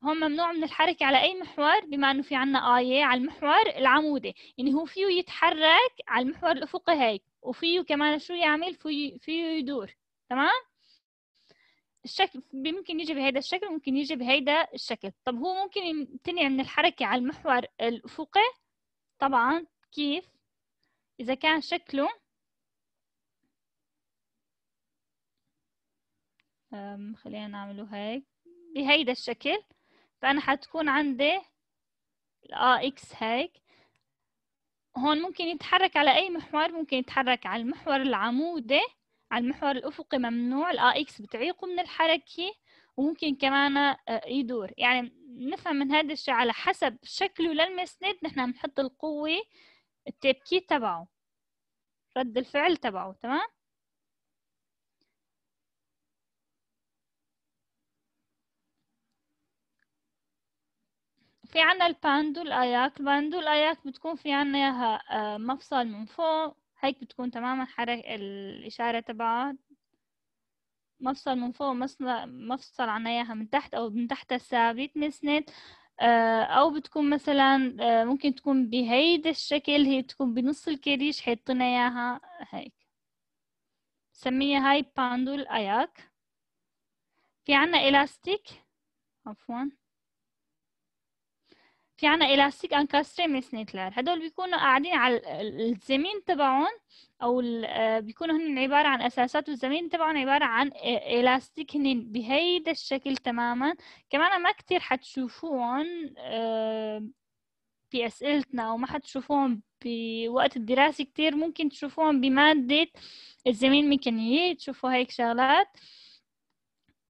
هون ممنوع من الحركة على أي محور بما أنه في عنا آية على المحور العمودي يعني هو فيه يتحرك على المحور الأفقي هيك وفيه كمان شو يعمل فيه, فيه يدور تمام الشكل ممكن يجي بهيدا الشكل ممكن يجي بهيدا الشكل طب هو ممكن يمتنع من الحركة على المحور الأفقي طبعا كيف إذا كان شكله خلينا نعمله هيك بهيدا الشكل فأنا حتكون عندي الـ إكس هيك هون ممكن يتحرك على أي محور ممكن يتحرك على المحور العمودي على المحور الأفقي ممنوع الـ آه إكس بتعيقه من الحركة وممكن كمان آه، يدور يعني نفهم من هذا الشيء على حسب شكله للمسند نحن بنحط القوة التبكيت تبعه رد الفعل تبعه تمام في عنا الباندو الآياك الباندو الآياك بتكون في عنا إياها آه، مفصل من فوق هيك بتكون تماما حركة الإشارة تبعها مفصل من فوق مفصل مفصل عنا إياها من تحت أو من تحت ثابت نسنت آه، أو بتكون مثلا آه، ممكن تكون بهيدا الشكل هي تكون بنص الكريش حيطنا إياها هيك سميها هاي باندول أياك في عنا إلاستيك عفوا في عنا إلاستيك أنكاستري من سنيتلر هدول بيكونوا قاعدين على الزمين تبعهم أو آه، بيكونوا هن عبارة عن أساسات والزمين تبعهم عبارة عن إلاستيك e- هن بهيدا الشكل تماما كمان ما كتير حتشوفوهم بأسئلتنا آه، أو ما حتشوفوهم بوقت الدراسة كتير ممكن تشوفوهم بمادة الزمين ميكانيكي تشوفوا هيك شغلات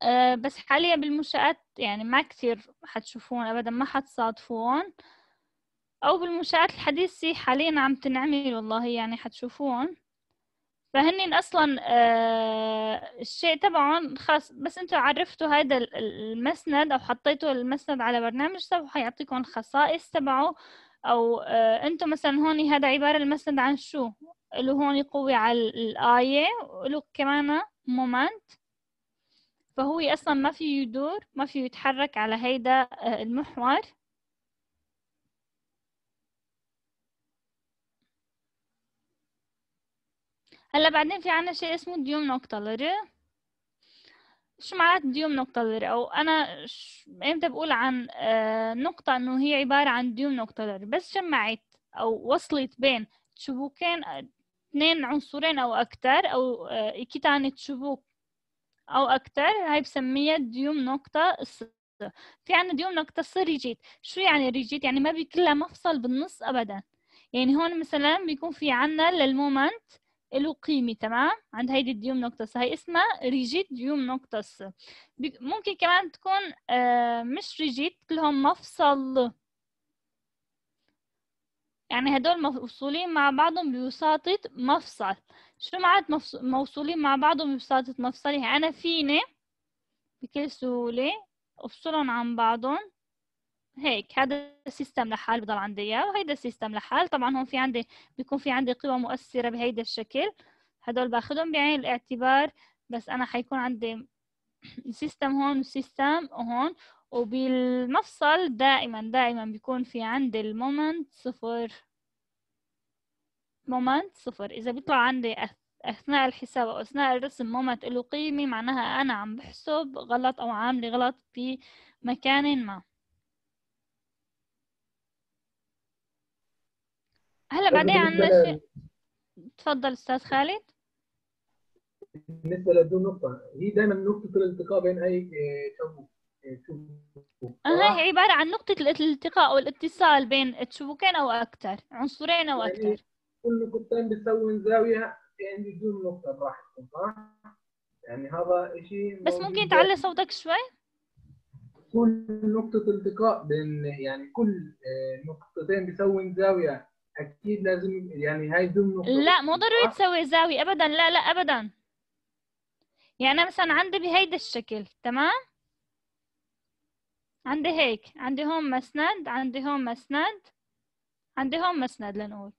آه، بس حاليا بالمنشآت يعني ما كتير حتشوفون أبدا ما حتصادفون أو بالمنشآت الحديثة حاليا عم تنعمل والله يعني حتشوفون فهن أصلا آه، الشيء تبعهم خاص بس أنتوا عرفتوا هذا المسند أو حطيتوا المسند على برنامج تبعه حيعطيكم خصائص تبعه أو أه أنتوا مثلا هون هذا عبارة المسند عن شو له هون قوة على الآية وله كمان مومنت فهو أصلا ما فيه يدور ما فيه يتحرك على هيدا آه، المحور هلا بعدين في عنا شيء اسمه ديوم لري شو معنات ديوم لري او انا امتى بقول عن آه، نقطه انه هي عباره عن ديوم لري بس جمعت او وصلت بين شبوكين آه، اثنين عنصرين او اكثر او كيتان شبوك أو أكتر هاي بسميها ديوم نقطة الصفر في عنا ديوم نقطة الصفر ريجيت شو يعني ريجيت يعني ما بيكلها مفصل بالنص أبدا يعني هون مثلا بيكون في عنا للمومنت له قيمة تمام عند هيدي الديوم نقطس هي اسمها ريجيت ديوم نقطس ممكن كمان تكون آه، مش ريجيت كلهم مفصل يعني هدول موصولين مع بعضهم بوساطة مفصل شو معنات موصولين مع بعضهم بوساطة مفصل يعني أنا فيني بكل سهولة أفصلهم عن بعضهم هيك هذا السيستم لحال بضل عندي اياه وهيدا السيستم لحال طبعا هون في عندي بيكون في عندي قوى مؤثرة بهيدا الشكل هدول باخذهم بعين الاعتبار بس أنا حيكون عندي سيستم هون وسيستم وهون وبالمفصل دائما دائما بيكون في عندي المومنت صفر مومنت صفر إذا بيطلع عندي أثناء الحساب أو أثناء الرسم مومنت له قيمة معناها أنا عم بحسب غلط أو عاملة غلط في مكان ما هلا طيب، بعدين عندنا شيء تفضل استاذ خالد بالنسبه لدون نقطة هي دائما نقطه الالتقاء بين اي آه، شابوك هاي عبارة عن نقطة الالتقاء والاتصال بين تشوكين أو أكثر عنصرين أو أكثر يعني كل نقطتين بتسوون زاوية يعني بدون نقطة براحتكم صح؟ يعني هذا شيء بس ممكن تعلي صوتك شوي؟ كل نقطة التقاء بين يعني كل آه، نقطتين بتسوون زاوية أكيد لازم يعني هاي بدون نقطة لا مو ضروري تسوي زاوية أبدا لا لا أبدا يعني مثلا عندي بهيدا الشكل تمام؟ عندي هيك عندي هون مسند عندي هون مسند عندي هون مسند لنقول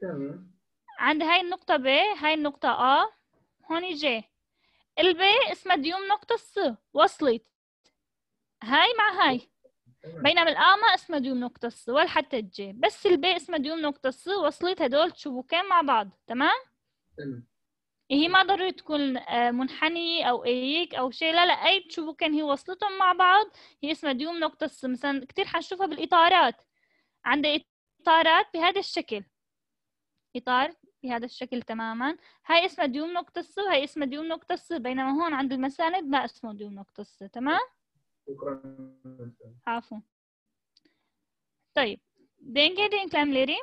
تمام عندي هاي النقطة ب هاي النقطة أ هون ج الب اسمها ديوم نقطة س وصلت هاي مع هاي بينما الأ ما اسمها ديوم نقطة س ولا حتى الج بس الب اسمها ديوم نقطة س وصلت هدول شبكين مع بعض تمام؟ تمام هي ما ضروري تكون آه، منحنية أو أيك أو شيء لا لا أي بتشوفوا كان هي وصلتهم مع بعض هي اسمها ديوم نوكتس مثلا كثير حنشوفها بالإطارات عند إطارات بهذا الشكل إطار بهذا الشكل تماما هاي اسمها ديوم نوكتس وهي اسمها ديوم نوكتس بينما هون عند المساند ما اسمه ديوم نوكتس تمام؟ شكرا عفوا طيب بنجي دي انكلام ليري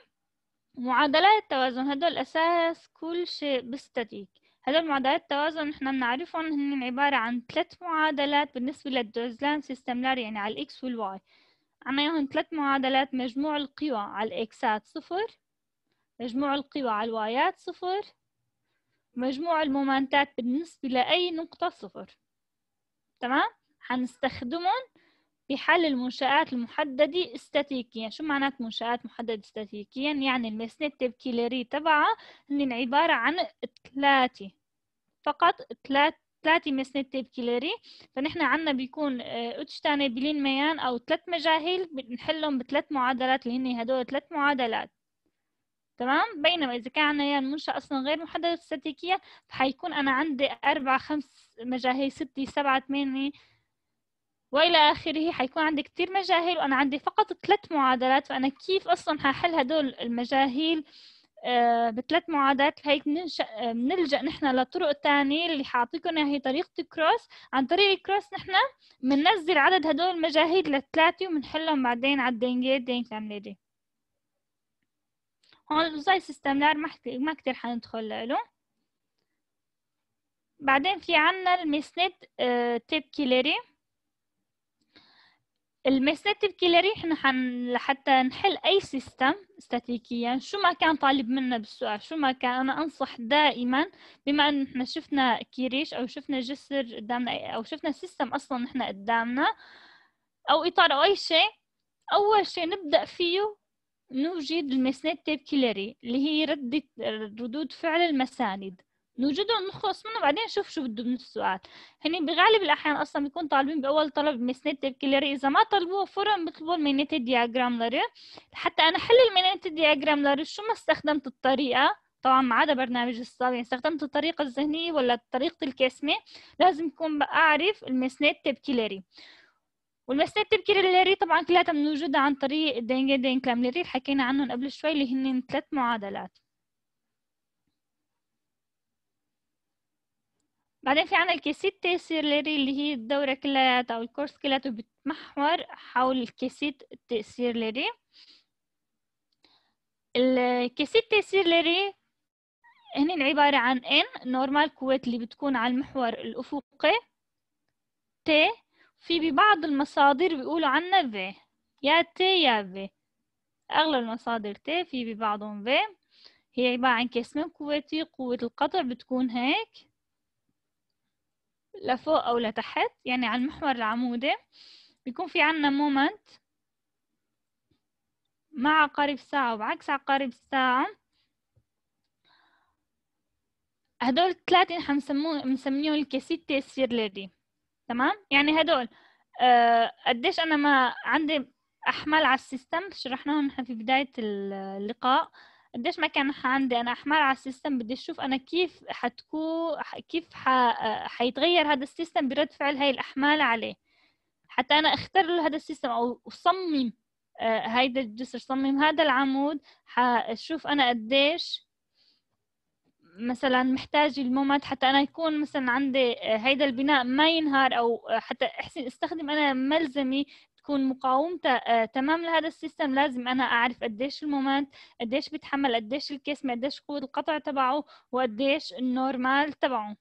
معادلات التوازن هدول أساس كل شيء بالستاتيك هدول معادلات التوازن نحن بنعرفهم هن عبارة عن ثلاث معادلات بالنسبة للدوزلان سيستملار يعني على الإكس والواي عنا إياهم ثلاث معادلات مجموع القوى على الإكسات صفر مجموع القوى على الوايات صفر مجموع المومنتات بالنسبة لأي نقطة صفر تمام؟ حنستخدمهم بحل المنشآت المحددة استاتيكيا شو معنات منشآت محددة استاتيكيا يعني المسنة التبكيلاري تبعها هن عبارة عن ثلاثة فقط ثلاثة مسنة التبكيلاري فنحن عنا بيكون آه، اوتشتاني بلين ميان او ثلاث مجاهيل بنحلهم بثلاث معادلات اللي هن هدول ثلاث معادلات تمام بينما اذا كان عندنا يعني منشأ اصلا غير محدده استاتيكيه فحيكون انا عندي اربعة خمس مجاهيل ستة سبعة ثمانية والى اخره حيكون عندي كتير مجاهيل وانا عندي فقط ثلاث معادلات فانا كيف اصلا ححل هدول المجاهيل آه، بثلاث معادلات هيك بننشأ بنلجا آه، نحن لطرق تانية اللي حاعطيكم اياها هي طريقة كروس عن طريق الكروس نحن بننزل عدد هدول المجاهيل للثلاثة وبنحلهم بعدين على الدنجة الدنجة العملية هون الوظائف سيستملار ما ما كتير حندخل له بعدين في عنا الميسنت آه، تيب كيلري الميثنتيف كيلاري احنا حن لحتى نحل اي سيستم استاتيكيا شو ما كان طالب منا بالسؤال شو ما كان انا انصح دائما بما ان احنا شفنا كيريش او شفنا جسر قدامنا او شفنا سيستم اصلا احنا قدامنا او اطار او اي شيء اول شيء نبدا فيه نوجد الميثنتيف كيلاري اللي هي ردة ردود فعل المساند نوجده نخلص منه بعدين نشوف شو بده من السؤال هن يعني بغالب الأحيان أصلا بيكون طالبين بأول طلب ميسنت بكلاري إذا ما طلبوه فورا بيطلبوا المينيت دياجرام لاري حتى أنا حل المينيت دياجرام لاري شو ما استخدمت الطريقة طبعا ما عدا برنامج الصعب يعني استخدمت الطريقة الذهنية ولا طريقة الكسمة لازم يكون أعرف المسنات تبكيلاري والمسنات تبكيلاري طبعا كلها موجودة عن طريق الدينجا دين كلاملري حكينا عنهم قبل شوي اللي هن ثلاث معادلات بعدين في عنا الكيسيت تيسير ليري اللي هي الدورة كلياتها أو الكورس كلياته بتمحور حول الكيسيت تيسير ليري الكيسيت تيسير ليري هن عبارة عن N نورمال كويت اللي بتكون على المحور الأفقي T في ببعض المصادر بيقولوا عنا V يا T يا V أغلب المصادر T في ببعضهم V هي عبارة عن من كويتي قوة القطع بتكون هيك لفوق أو لتحت يعني على المحور العمودي بيكون في عنا مومنت مع عقارب الساعة وعكس عقارب الساعة هدول الثلاثة نحن بنسميهم الكاسيتي تأثير تمام يعني هدول أه قديش أنا ما عندي أحمال على السيستم شرحناهم نحن في بداية اللقاء قديش ما كان عندي انا احمال على السيستم بدي اشوف انا كيف حتكون كيف ح... حيتغير هذا السيستم برد فعل هاي الاحمال عليه حتى انا اختار له هذا السيستم او اصمم آه، هيدا الجسر صمم هذا العمود حشوف انا قديش مثلا محتاج المومات حتى انا يكون مثلا عندي آه، هيدا البناء ما ينهار او آه، حتى احسن استخدم انا ملزمي تكون مقاومته آه، تمام لهذا السيستم لازم انا اعرف قديش المومنت قديش بيتحمل قديش الكسمه قديش قوه القطع تبعه وقديش النورمال تبعه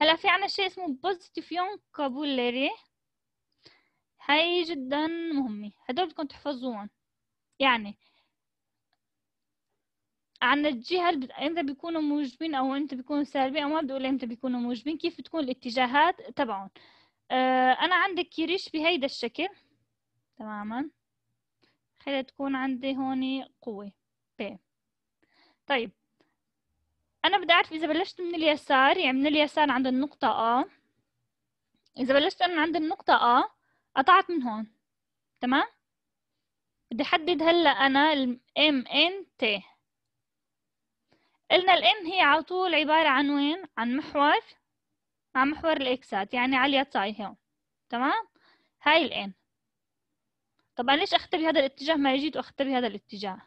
هلا في عنا شيء اسمه بوزيتيفيون كابوليري هاي جدا مهمة هدول بدكم تحفظوهم يعني عن الجهة امتى بيكونوا موجبين او امتى بيكونوا سالبين او ما بدي اقول امتى بيكونوا موجبين كيف بتكون الاتجاهات تبعهم آه، أنا عندي كيريش بهيدا الشكل تماما خلي تكون عندي هون قوة ب طيب أنا بدي أعرف إذا بلشت من اليسار يعني من اليسار عند النقطة A إذا بلشت أنا عند النقطة A قطعت من هون تمام بدي أحدد هلأ أنا ال T قلنا ال M هي على طول عبارة عن وين؟ عن محور مع محور الإكسات يعني على اليد تاعي هون تمام هاي الان طبعا ليش أخذتها بهذا الاتجاه ما جيت وأخذتها بهذا الاتجاه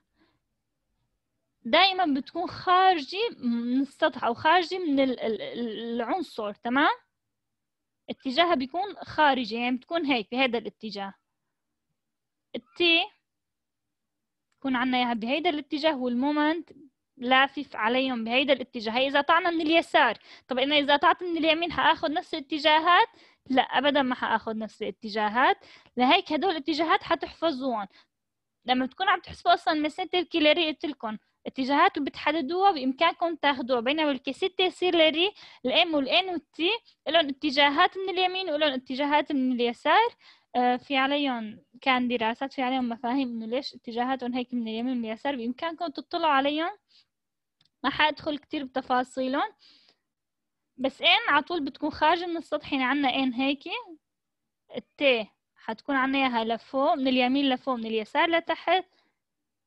دائما بتكون خارجي من السطح أو خارجي من العنصر تمام اتجاهها بيكون خارجي يعني بتكون هيك بهذا الاتجاه التي يكون عنا اياها بهيدا الاتجاه والمومنت لافف عليهم بهيدا الاتجاه هي إذا طعنا من اليسار طب أنا إذا طعت من اليمين حآخذ نفس الاتجاهات لا أبدا ما حآخذ نفس الاتجاهات لهيك هدول الاتجاهات حتحفظوهم لما تكون عم تحسبوا أصلا مسافة الكيلاري قلت لكم اللي بتحددوها بامكانكم تاخذوها بينما الكاسيتي سيلري الام والان والتي لهم اتجاهات من اليمين ولهم اتجاهات من اليسار آه، في عليهم كان دراسات في عليهم مفاهيم انه ليش اتجاهاتهم هيك من اليمين واليسار بامكانكم تطلعوا عليهم ما حادخل كتير بتفاصيلهم بس ان على طول بتكون خارجة من السطح يعني عنا ان هيك الت حتكون عنا اياها لفوق من اليمين لفوق من اليسار لتحت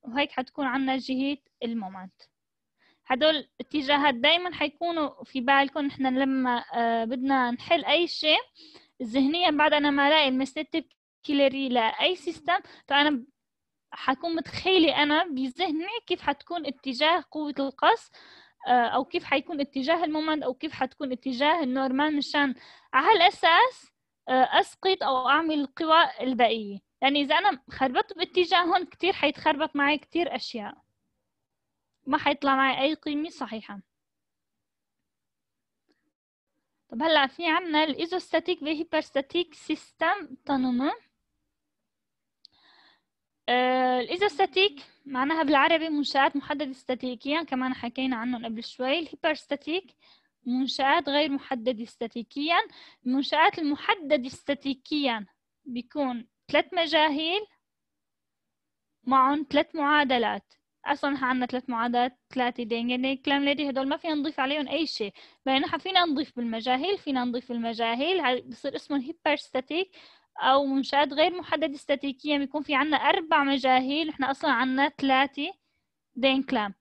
وهيك حتكون عنا جهة المومنت هدول اتجاهات دايما حيكونوا في بالكم نحن لما آه، بدنا نحل اي شيء ذهنيا بعد انا ما الاقي المستتب كيلري لاي سيستم فانا حكون متخيلة أنا بذهني كيف حتكون اتجاه قوة القص آه، أو كيف حيكون اتجاه المومنت أو كيف حتكون اتجاه النورمان مشان على هالأساس آه، أسقط أو أعمل القوى الباقيه يعني إذا أنا خربطت باتجاههم كتير حيتخربط معي كتير أشياء ما حيطلع معي أي قيمة صحيحة طب هلا في عنا الايزوستاتيك وهيبرستاتيك سيستم تنمو آه، الايزوستاتيك معناها بالعربي منشآت محددة استاتيكيا كمان حكينا عنهم قبل شوي الهيبرستاتيك منشآت غير محددة استاتيكيا المنشآت المحددة استاتيكيا بيكون ثلاث مجاهيل معهم ثلاث معادلات اصلا عندنا ثلاث معادلات ثلاثه دين يعني الكلام لدي هدول ما فينا نضيف عليهم اي شيء بينما فينا نضيف بالمجاهيل فينا نضيف بالمجاهيل بصير اسمه هيبرستاتيك او منشات غير محدده استاتيكيا بيكون يعني في عندنا اربع مجاهيل احنا اصلا عندنا ثلاثه دين كلام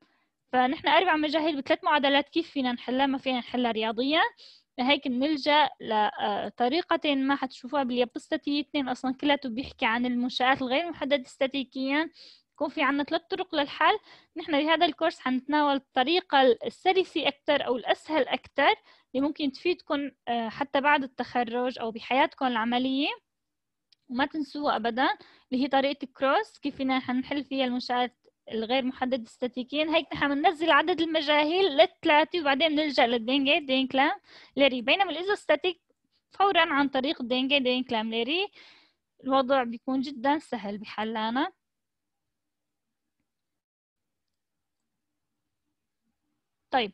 فنحن اربع مجاهيل بثلاث معادلات كيف فينا نحلها ما فينا نحلها رياضيا هيك بنلجا لطريقه آه، ما حتشوفوها باليابستاتي اثنين اصلا كلها بيحكي عن المنشات الغير محدده استاتيكيا يكون في عندنا ثلاث طرق للحل نحن بهذا الكورس حنتناول الطريقة السلسة أكثر أو الأسهل أكثر اللي ممكن تفيدكم آه، حتى بعد التخرج أو بحياتكم العملية وما تنسوه أبدا اللي هي طريقة الكروس كيف فينا حنحل فيها المنشآت الغير محدد الستاتيكيا هيك نحن بننزل عدد المجاهيل للثلاثة وبعدين بنلجأ للدينجي دينكلام ليري بينما الإيزوستاتيك فورا عن طريق الدينجي دينكلام ليري الوضع بيكون جدا سهل بحلانا طيب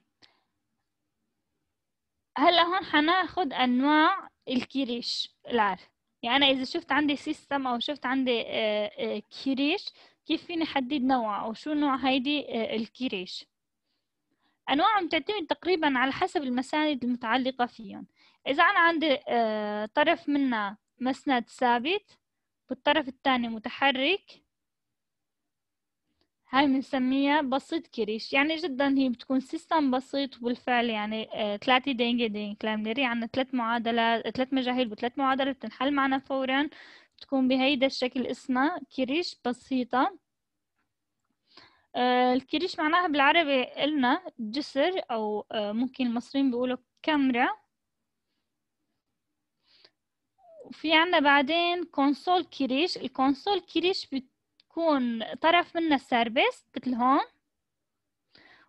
هلا هون حناخد انواع الكيريش العار يعني إذا شفت عندي سيستم أو شفت عندي آه، آه، كريش كيف فيني أحدد نوع أو شو نوع هيدي آه، الكريش انواع بتعتمد تقريبا على حسب المساند المتعلقة فيهم إذا أنا عندي طرف منها مسند ثابت والطرف الثاني متحرك هاي بنسميها بسيط كريش يعني جدا هي بتكون سيستم بسيط وبالفعل يعني آه، ثلاثة آه دينجة دينج كلامنري عنا ثلاث معادلات ثلاث مجاهيل وثلاث معادلات بتنحل معنا فورا بتكون بهيدا الشكل اسمها كريش بسيطة آه، الكريش معناها بالعربي قلنا جسر أو آه، ممكن المصريين بيقولوا كاميرا وفي عنا بعدين كونسول كريش الكونسول كريش بت بيكون طرف منه سيرفيس مثل هون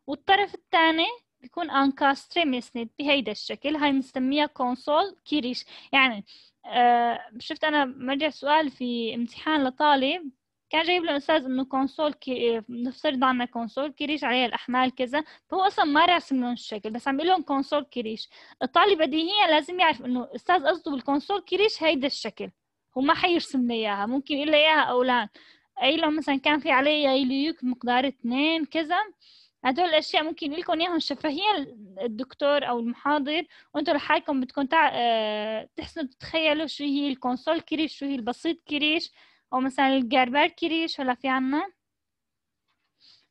والطرف الثاني بيكون انكاستري يعني مسند بهيدا الشكل هاي بنسميها كونسول كيريش يعني آه شفت انا مرجع سؤال في امتحان لطالب كان جايب له الاستاذ انه كونسول كي... نفترض عنا كونسول كريش عليها الاحمال كذا فهو اصلا ما راسم لهم الشكل بس عم يقول لهم كونسول كريش الطالب بديهيا لازم يعرف انه الاستاذ قصده بالكونسول كريش هيدا الشكل هو ما حيرسم لي اياها ممكن يقول لي اياها او لا اي لو مثلا كان في علي يليوك مقدار اثنين كذا هدول الاشياء ممكن لكم اياهم شفهيا الدكتور او المحاضر وانتم لحالكم بدكم تع... أه... تحسنوا تتخيلوا شو هي الكونسول كريش شو هي البسيط كريش او مثلا الجربال كريش ولا في عنا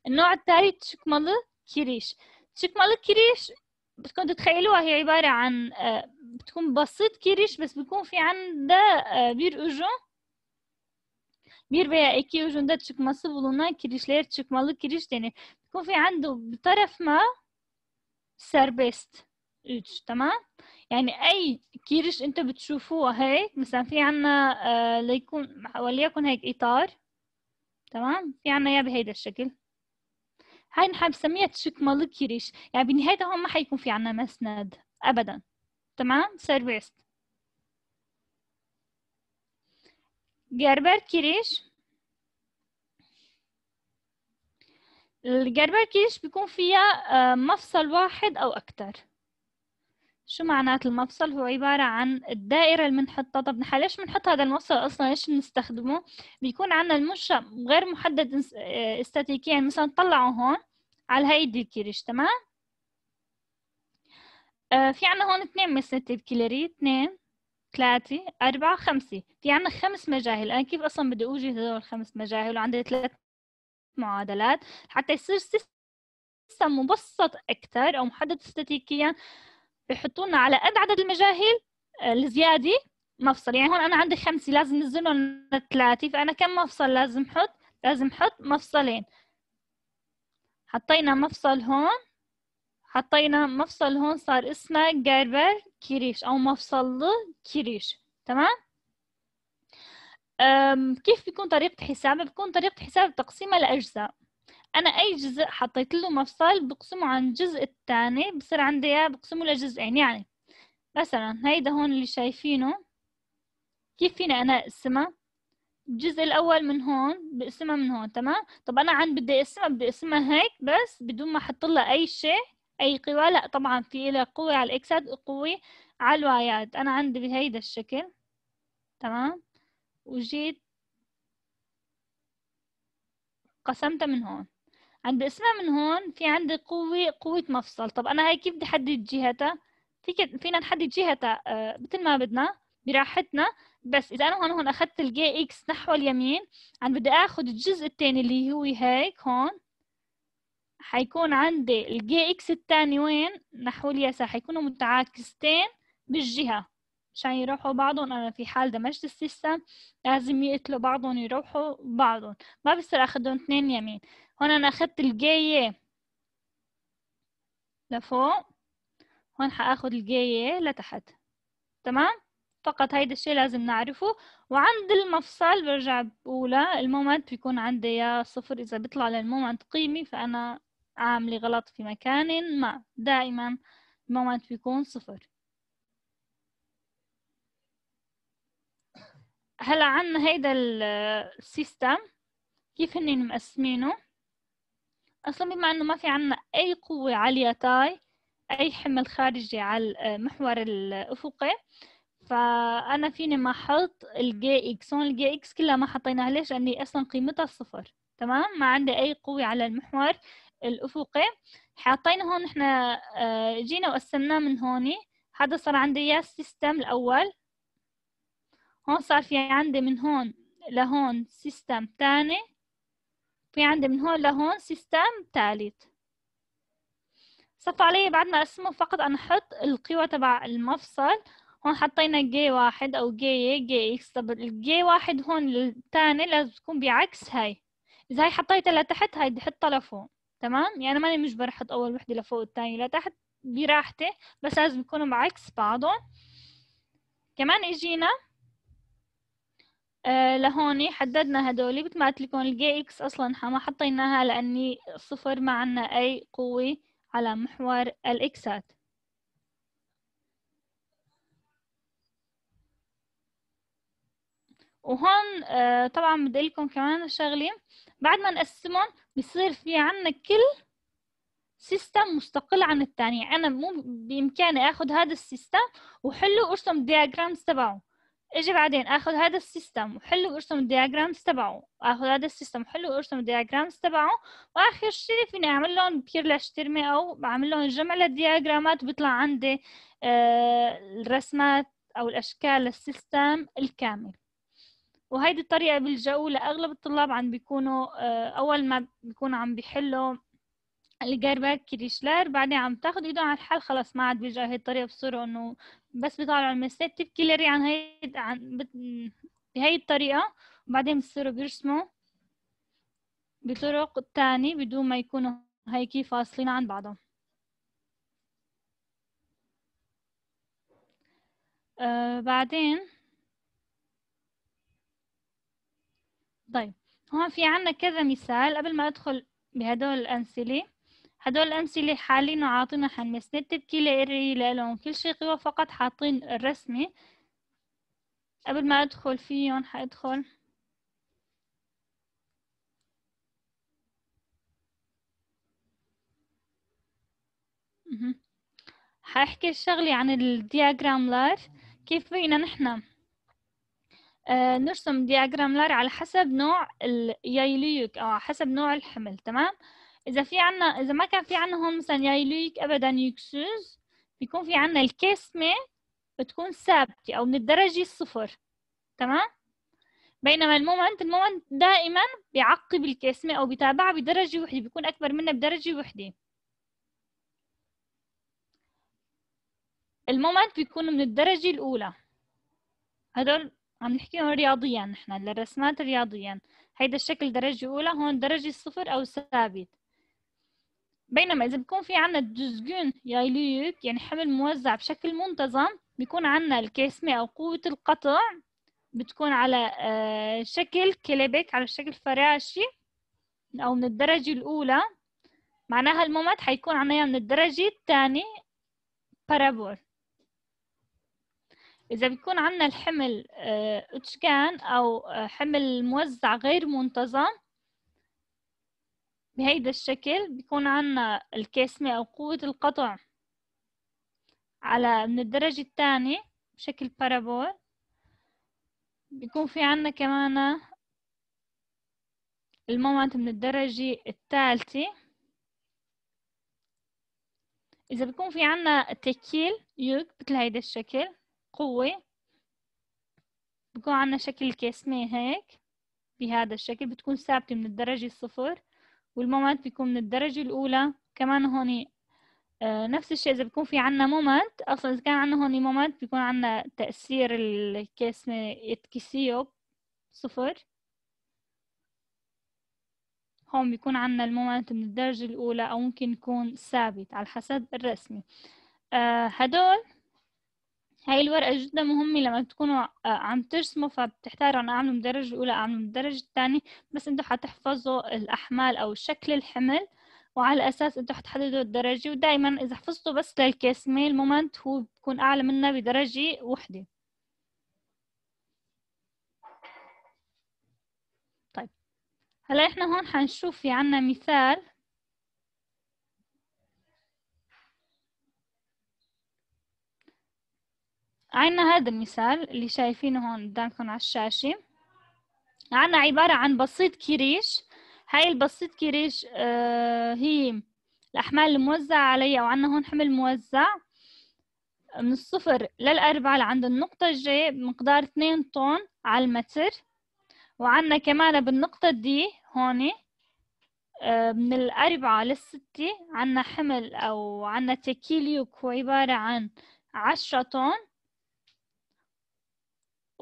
النوع الثالث تشكمل كريش تشكمل كريش بدكم تتخيلوها هي عبارة عن أه... بتكون بسيط كريش بس بيكون في عندها أه... بير اوجو bir veya iki ucunda çıkması bulunan kirişler çıkmalı kiriş denir. Kufi عنده بطرف ما serbest 3 تمام يعني اي كيرش انت بتشوفوها هيك مثلا في عنا ليكون وليكن هيك اطار تمام في عنا اياه بهذا الشكل هاي نحن بنسميها تشكمل كيرش يعني بنهايتها هون ما حيكون في عنا مسند ابدا تمام سيرفيست Gerber Kirish الجربر كيش بيكون فيها آه، مفصل واحد أو أكتر شو معنات المفصل هو عبارة عن الدائرة اللي بنحطها طب نحن ليش بنحط هذا المفصل أصلا ليش بنستخدمه بيكون عنا المنشأ غير محدد آه، استاتيكيا يعني مثلا طلعوا هون على هيدي الكيريش تمام آه في عنا هون اثنين مثل الكيلري اثنين ثلاثة أربعة خمسة في عنا خمس مجاهل أنا كيف أصلا بدي أوجد هذول الخمس مجاهل وعندي ثلاث معادلات حتى يصير سيستم مبسط أكثر أو محدد استاتيكيا بحطوا لنا على قد عدد المجاهل آه، الزيادة مفصل يعني هون أنا عندي خمسة لازم نزلهم لثلاثة فأنا كم مفصل لازم أحط؟ لازم أحط مفصلين حطينا مفصل هون حطينا مفصل هون صار اسمه جربر كريش أو مفصل كريش تمام؟ كيف بيكون طريقة حسابه؟ بيكون طريقة حساب تقسيمه لأجزاء أنا أي جزء حطيت له مفصل بقسمه عن الجزء الثاني بصير عندي إياه بقسمه لجزئين يعني مثلا هيدا هون اللي شايفينه كيف فيني أنا أقسمه؟ الجزء الأول من هون بقسمها من هون تمام؟ طب أنا عن بدي أقسمها بدي أقسمها هيك بس بدون ما أحط لها أي شيء أي قوى لا طبعا في لها قوة على الإكسد وقوة على الوايات، أنا عندي بهيدا الشكل تمام وجيت قسمتها من هون عندي اسمها من هون في عندي قوة قوة مفصل طب أنا هاي كيف بدي أحدد جهتها فيك فينا نحدد جهتها آه، مثل ما بدنا براحتنا بس إذا أنا هون هون أخذت الجي إكس نحو اليمين عم بدي آخذ الجزء الثاني اللي هو هيك هون حيكون عندي الجي اكس الثاني وين نحو اليسار حيكونوا متعاكستين بالجهة مشان يروحوا بعضهم أنا في حال دمجت السيستم لازم يقتلوا بعضهم يروحوا بعضهم ما بصير أخدهم اثنين يمين هون أنا أخدت الجي لفوق هون حاخد الجي لتحت تمام فقط هيدا الشيء لازم نعرفه وعند المفصل برجع بقولها المومنت بيكون عندي يا صفر إذا بيطلع للمومنت قيمة فأنا عاملة غلط في مكان ما دائما المومنت بيكون صفر هلا عنا هيدا السيستم كيف هن مقسمينه اصلا بما انه ما في عنا اي قوة على تاي اي حمل خارجي على المحور الافقي فانا فيني ما احط الجي اكس هون الجي اكس كلها ما حطيناها ليش لاني اصلا قيمتها صفر تمام ما عندي اي قوة على المحور الأفقي حاطينه هون احنا آه، جينا وقسمناه من هوني هذا صار عندي إياه السيستم الأول هون صار في عندي من هون لهون سيستم تاني في عندي من هون لهون سيستم تالت صفى علي بعد ما أقسمه فقط أنا أحط القوى تبع المفصل هون حطينا جي واحد أو جي جي إكس طب الجي واحد هون التاني لازم تكون بعكس هاي إذا هاي حطيتها لتحت هاي بدي أحطها لفوق تمام يعني ماني مجبر احط اول وحده لفوق الثانيه لتحت براحتي بس لازم يكونوا بعكس بعضهم كمان اجينا آه لهون حددنا هدول قلت لكم الجي اكس اصلا ما حطيناها لاني صفر ما عنا اي قوه على محور الاكسات وهون آه، طبعا بدي لكم كمان شغله بعد ما نقسمهم بصير في عنا كل سيستم مستقل عن الثاني انا مو بامكاني اخذ هذا السيستم وحله وارسم الدياجرامز تبعه اجي بعدين اخذ هذا السيستم وحله وارسم الدياجرامز تبعه اخذ هذا السيستم وحله وارسم الدياجرامز تبعه واخر شيء فيني اعمل لهم بيرلش ترمي او بعمل لهم جمع للدياجرامات وبيطلع عندي آه الرسمات او الاشكال للسيستم الكامل وهيدي الطريقة بيلجأوا لأغلب الطلاب عم بيكونوا آه، أول ما بيكونوا عم بيحلوا الجيرباك كريشلر بعدين عم تاخذ ايدهم على الحل خلص ما عاد بيلجأوا هي الطريقه بصيروا انه بس بيطلعوا المسات تبكي لري عن هي عن بهي الطريقه وبعدين بصيروا بيرسموا بطرق تاني بدون ما يكونوا هيك فاصلين عن بعضهم آه بعدين طيب هون في عنا كذا مثال قبل ما أدخل بهدول الأمثلة هدول الأمثلة حالين وعاطينا حنمس نت تبكي لإري لألون كل شي قوى فقط حاطين الرسمة قبل ما أدخل فيهم حأدخل حأحكي الشغلة عن الدياجرام لايف كيف بينا نحن آه، نرسم دياجرام لار على حسب نوع اليايليك أو حسب نوع الحمل تمام إذا في عنا إذا ما كان في عنا هون مثلا يايليك أبدا يكسوز بيكون في عنا الكسمة بتكون ثابتة أو من الدرجة الصفر تمام بينما المومنت المومنت دائما بيعقب الكسمة أو بيتابعها بدرجة وحدة بيكون أكبر منها بدرجة وحدة المومنت بيكون من الدرجة الأولى هدول عم نحكي رياضيا نحن للرسمات رياضيا هيدا الشكل درجة أولى هون درجة صفر أو ثابت بينما إذا بكون في عنا جزجون يايليك يعني حمل موزع بشكل منتظم بيكون عنا الكاسمة أو قوة القطع بتكون على آه، شكل كليبك على شكل فراشي أو من الدرجة الأولى معناها المومنت حيكون عنا من الدرجة الثانية بارابول إذا بيكون عندنا الحمل آه، اتشكان أو آه، حمل موزع غير منتظم بهيدا الشكل بيكون عندنا الكاسمة أو قوة القطع على من الدرجة الثانية بشكل بارابول بيكون في عنا كمان المومنت من الدرجة الثالثة إذا بيكون في عنا تكيل يوك مثل هيدا الشكل قوة بكون عنا شكل كاسمه هيك بهذا الشكل بتكون ثابتة من الدرجة الصفر والمومنت بيكون من الدرجة الأولى كمان هون آه نفس الشيء إذا بيكون في عنا مومنت أصلا إذا كان عنا هون مومنت بيكون عنا تأثير الكاسمة يتكسيو صفر هون بيكون عنا المومنت من الدرجة الأولى أو ممكن يكون ثابت على حسب الرسمة آه هدول هاي الورقة جدا مهمة لما تكونوا آه، عم ترسموا فبتحتاجوا أنا أعمل مدرج الأولى أعمل الدرجة الثاني بس أنتوا حتحفظوا الأحمال أو شكل الحمل وعلى أساس أنتوا حتحددوا الدرجة ودائما إذا حفظتوا بس للكيس ميل المومنت هو بكون أعلى منا بدرجة وحدة طيب هلا إحنا هون حنشوف في عنا مثال عنا هذا المثال اللي شايفينه هون قدامكم على الشاشة عنا عبارة عن بسيط كريش هاي البسيط كريش آه هي الأحمال الموزعة عليها وعنا هون حمل موزع من الصفر للأربعة لعند النقطة جي بمقدار 2 طن على المتر وعنا كمان بالنقطة دي هون آه، من الأربعة للستة عنا حمل أو عنا تكيليوك هو عبارة عن عشرة طن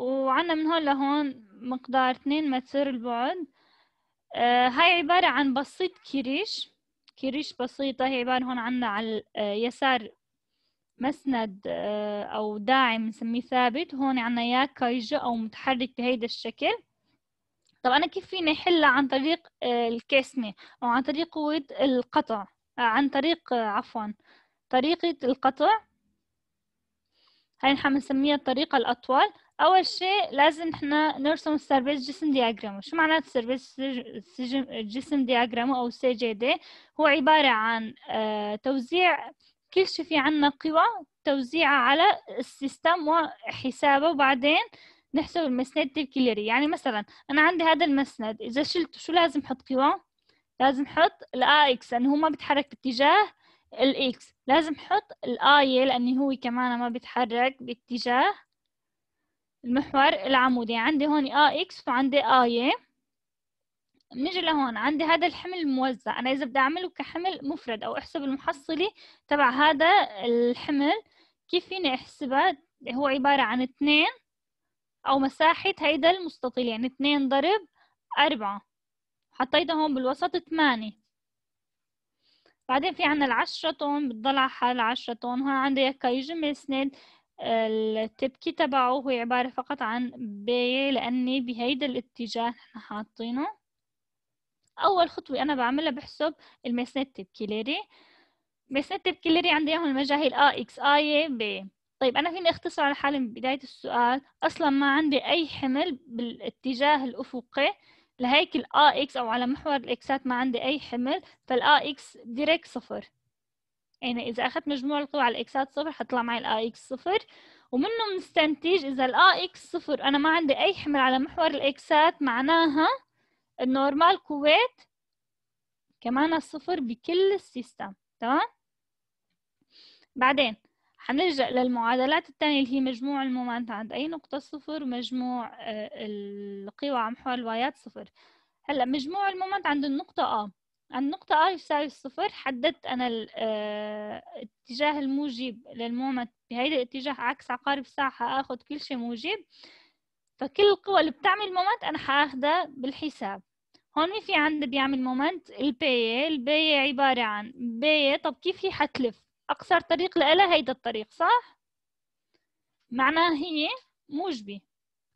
وعنا من هون لهون مقدار اثنين متر البعد آه هاي عبارة عن بسيط كريش كريش بسيطة هي عبارة هون عنا على اليسار مسند آه أو داعم بنسميه ثابت هون عنا يا كايجة أو متحرك بهيدا الشكل طب أنا كيف فيني أحلها عن طريق آه أو عن طريق قوة القطع آه، عن طريق آه، عفوا طريقة القطع هاي نحن بنسميها الطريقة الأطول اول شيء لازم احنا نرسم السيرفيس جسم دياجرام شو معناته السيرفيس جسم دياجرام او سي جي دي هو عباره عن آه، توزيع كل شيء في عنا قوى توزيعها على السيستم وحسابه وبعدين نحسب المسند الكليري يعني مثلا انا عندي هذا المسند اذا شلته شو لازم احط قوى لازم احط الا اكس لانه هو ما بيتحرك باتجاه الاكس لازم احط الاي لانه هو كمان ما بيتحرك باتجاه المحور العمودي عندي هون آ إكس وعندي ي بنيجي لهون عندي هذا الحمل الموزع أنا إذا بدي أعمله كحمل مفرد أو أحسب المحصلة تبع هذا الحمل كيف فيني أحسبها هو عبارة عن اثنين أو مساحة هيدا المستطيل يعني اثنين ضرب أربعة حطيتها هون بالوسط ثمانية بعدين في عنا العشرة طن بتضل على حال عشرة طن هون عندي كيجي يجمل سند التبكي تبعه هو عبارة فقط عن بي لأني بهيدا الاتجاه نحن حاطينه أول خطوة أنا بعملها بحسب المسنت تبكيلاري مسنت تبكيلاري عندي إياهم المجاهيل X إكس آي ب طيب أنا فيني أختصر على حالي من بداية السؤال أصلا ما عندي أي حمل بالاتجاه الأفقي لهيك الآ إكس أو على محور الإكسات ما عندي أي حمل فالآ إكس ديريك صفر يعني إذا أخذت مجموع القوى على الإكسات صفر حطلع معي الآي إكس صفر ومنه بنستنتج إذا الآي إكس صفر أنا ما عندي أي حمل على محور الإكسات معناها النورمال قوات كمان الصفر بكل السيستم تمام؟ بعدين حنلجأ للمعادلات الثانية اللي هي مجموع المومنت عند أي نقطة صفر ومجموع آه، القوى على محور الوايات صفر هلا مجموع المومنت عند النقطة A النقطة R آه، يساوي الصفر حددت أنا الاتجاه آه، الموجب للمومنت بهيدا الاتجاه عكس عقارب الساعة حآخد كل شي موجب فكل القوى اللي بتعمل مومنت أنا حاخدها بالحساب هون في عندنا بيعمل مومنت البي البي عبارة عن بي طب كيف هي حتلف أقصر طريق لها هيدا الطريق صح؟ معناها هي موجبة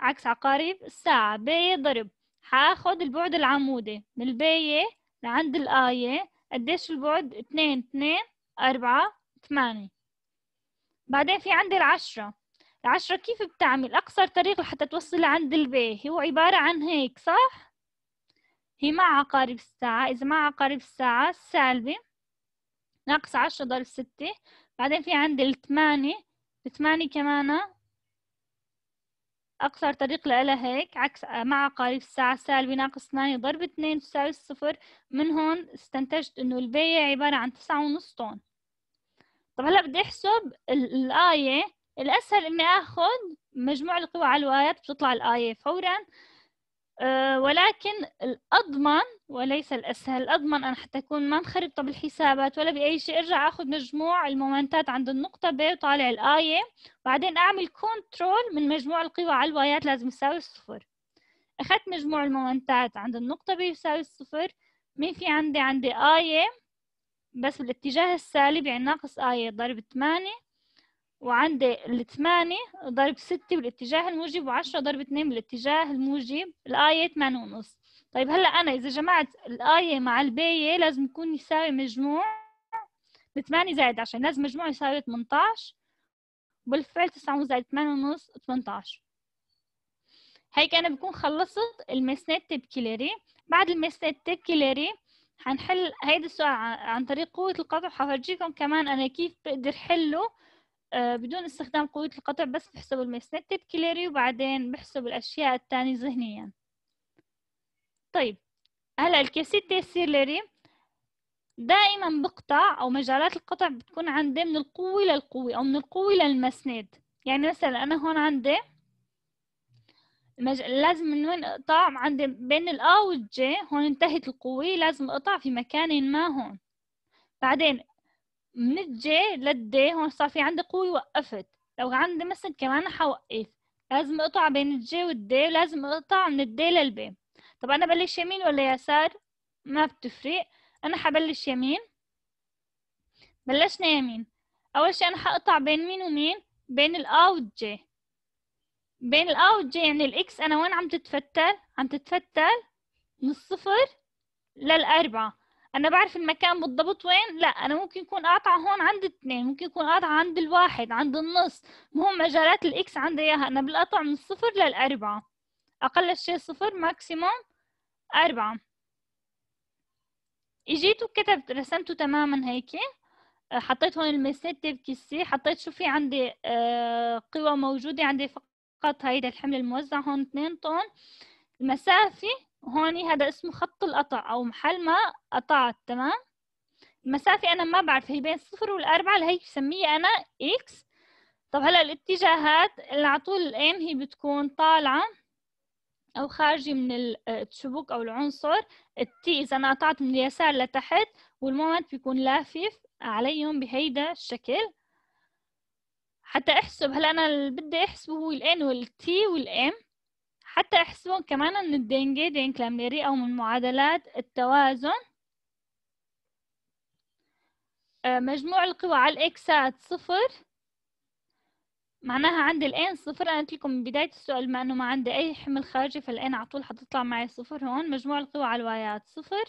عكس عقارب الساعة بي ضرب حاخد البعد العمودي من البي لعند الآية قديش البعد؟ اتنين اتنين أربعة ثمانية بعدين في عندي العشرة العشرة كيف بتعمل؟ أقصر طريق لحتى توصل لعند البي هو عبارة عن هيك صح؟ هي مع عقارب الساعة إذا مع عقارب الساعة سالبة ناقص عشرة ضرب ستة بعدين في عندي الثمانية الثمانية كمان أقصر طريق لها هيك عكس آه، مع عقارب الساعة سالب ناقص اثنين ضرب اثنين تساوي الصفر من هون استنتجت إنه البيع عبارة عن تسعة ونص طن طب هلا بدي أحسب الآية الأسهل إني آخذ مجموع القوى على الوايات بتطلع الآية فورا آه، ولكن الأضمن وليس الأسهل الأضمن أن حتى أكون ما مخربطة بالحسابات ولا بأي شيء أرجع أخذ مجموع المومنتات عند النقطة ب وطالع الآية بعدين أعمل كنترول من مجموع القوى على الوايات لازم يساوي الصفر أخذت مجموع المومنتات عند النقطة ب يساوي الصفر مين في عندي عندي آية بس بالاتجاه السالب يعني ناقص آية ضرب 8 وعندي الثمانية ضرب ستة بالاتجاه الموجب وعشرة ضرب اثنين بالاتجاه الموجب الآية ثمانية ونص طيب هلأ أنا إذا جمعت الآية مع الباية لازم يكون يساوي مجموع ثمانية زائد عشرة لازم مجموع يساوي 18 وبالفعل تسعة زائد ثمانية ونص 18 هيك أنا بكون خلصت المسنات تبكيلاري بعد المسنات تبكيلاري حنحل هيدا السؤال عن طريق قوة القطع وحفرجيكم كمان أنا كيف بقدر حله آه، بدون استخدام قوة القطع بس بحسب الميسنتد كليري وبعدين بحسب الأشياء الثانية ذهنيا طيب هلا الكيسيت السيلري دائما بقطع أو مجالات القطع بتكون عندي من القوة للقوة أو من القوة للمسند يعني مثلا أنا هون عندي المج... لازم من وين اقطع عندي بين الأ والجي هون انتهت القوة لازم اقطع في مكان ما هون بعدين من الجي للدي هون صار في عندي قوة وقفت لو عندي مثل كمان حوقف لازم اقطع بين الجي والدي ولازم اقطع من الدي للبي طب انا بلش يمين ولا يسار ما بتفرق انا حبلش يمين بلشنا يمين اول شيء انا حقطع بين مين ومين بين الا والجي بين الا والجي يعني الاكس انا وين عم تتفتل عم تتفتل من الصفر للأربعة انا بعرف المكان بالضبط وين لا انا ممكن يكون قاطعه هون عند اثنين ممكن يكون قاطعه عند الواحد عند النص مهم مجالات الاكس عندي اياها انا بالقطع من الصفر للاربعه اقل شيء صفر ماكسيموم اربعه اجيت وكتبت رسمته تماما هيك حطيت هون المسات بكيسي حطيت شو في عندي آه، قوى موجوده عندي فقط هيدا الحمل الموزع هون اثنين طن المسافه هون هذا اسمه خط القطع أو محل ما قطعت تمام المسافة أنا ما بعرف هي بين الصفر والأربعة هي بسميها أنا إكس طب هلا الاتجاهات اللي على طول الآن هي بتكون طالعة أو خارجة من الشبوك أو العنصر التي إذا أنا قطعت من اليسار لتحت والمومنت بيكون لافف عليهم بهيدا الشكل حتى أحسب هلا أنا اللي بدي أحسبه هو الآن والتي والإم حتى يحسبون كمان أن الدينجي دينك لاميري أو من معادلات التوازن آه، مجموع القوى على الإكسات صفر معناها عندي الان صفر انا قلت لكم من بدايه السؤال ما انه ما عندي اي حمل خارجي فالان على طول حتطلع معي صفر هون مجموع القوى على الوايات صفر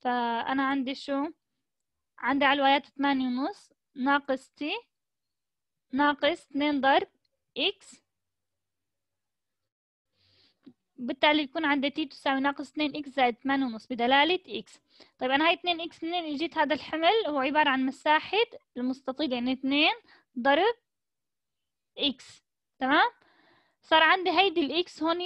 فانا عندي شو عندي على الوايات ثمانية ونص ناقص تي ناقص اتنين ضرب اكس بالتالي يكون عندي تي تساوي ناقص 2 اكس زائد 8 ونص بدلالة اكس طيب أنا هاي 2 اكس منين إجيت هذا الحمل هو عبارة عن مساحة المستطيل يعني 2 ضرب اكس تمام صار عندي هيدي الإكس هون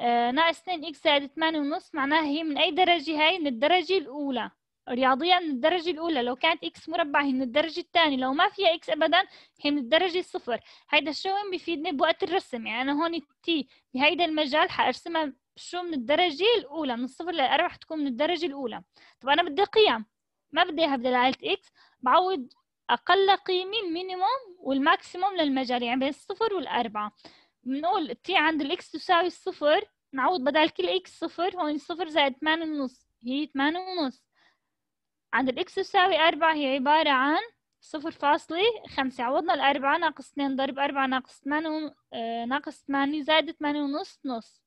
آه ناقص 2 إكس زائد 8 ونص معناها هي من أي درجة هاي من الدرجة الأولى رياضيا من الدرجة الأولى لو كانت إكس مربع هي من الدرجة الثانية لو ما فيها إكس أبدا هي من الدرجة الصفر هيدا شو بيفيدني بوقت الرسم يعني أنا هون التي بهيدا المجال حأرسمها شو من الدرجة الأولى من الصفر للأربعة حتكون من الدرجة الأولى طب أنا بدي قيم ما بدي إياها بدلالة إكس بعوض أقل قيمة المينيموم والماكسيموم للمجال يعني بين الصفر والأربعة بنقول تي عند الإكس تساوي الصفر نعوض بدل كل إكس صفر هون صفر زائد ثمانية ونص هي ثمانية ونص عند الإكس تساوي أربعة هي عبارة عن صفر فاصلة خمسة عوضنا الأربعة ناقص اثنين ضرب أربعة ناقص ثمانية آه، ناقص ثمانية زائد ثمانية ونص نص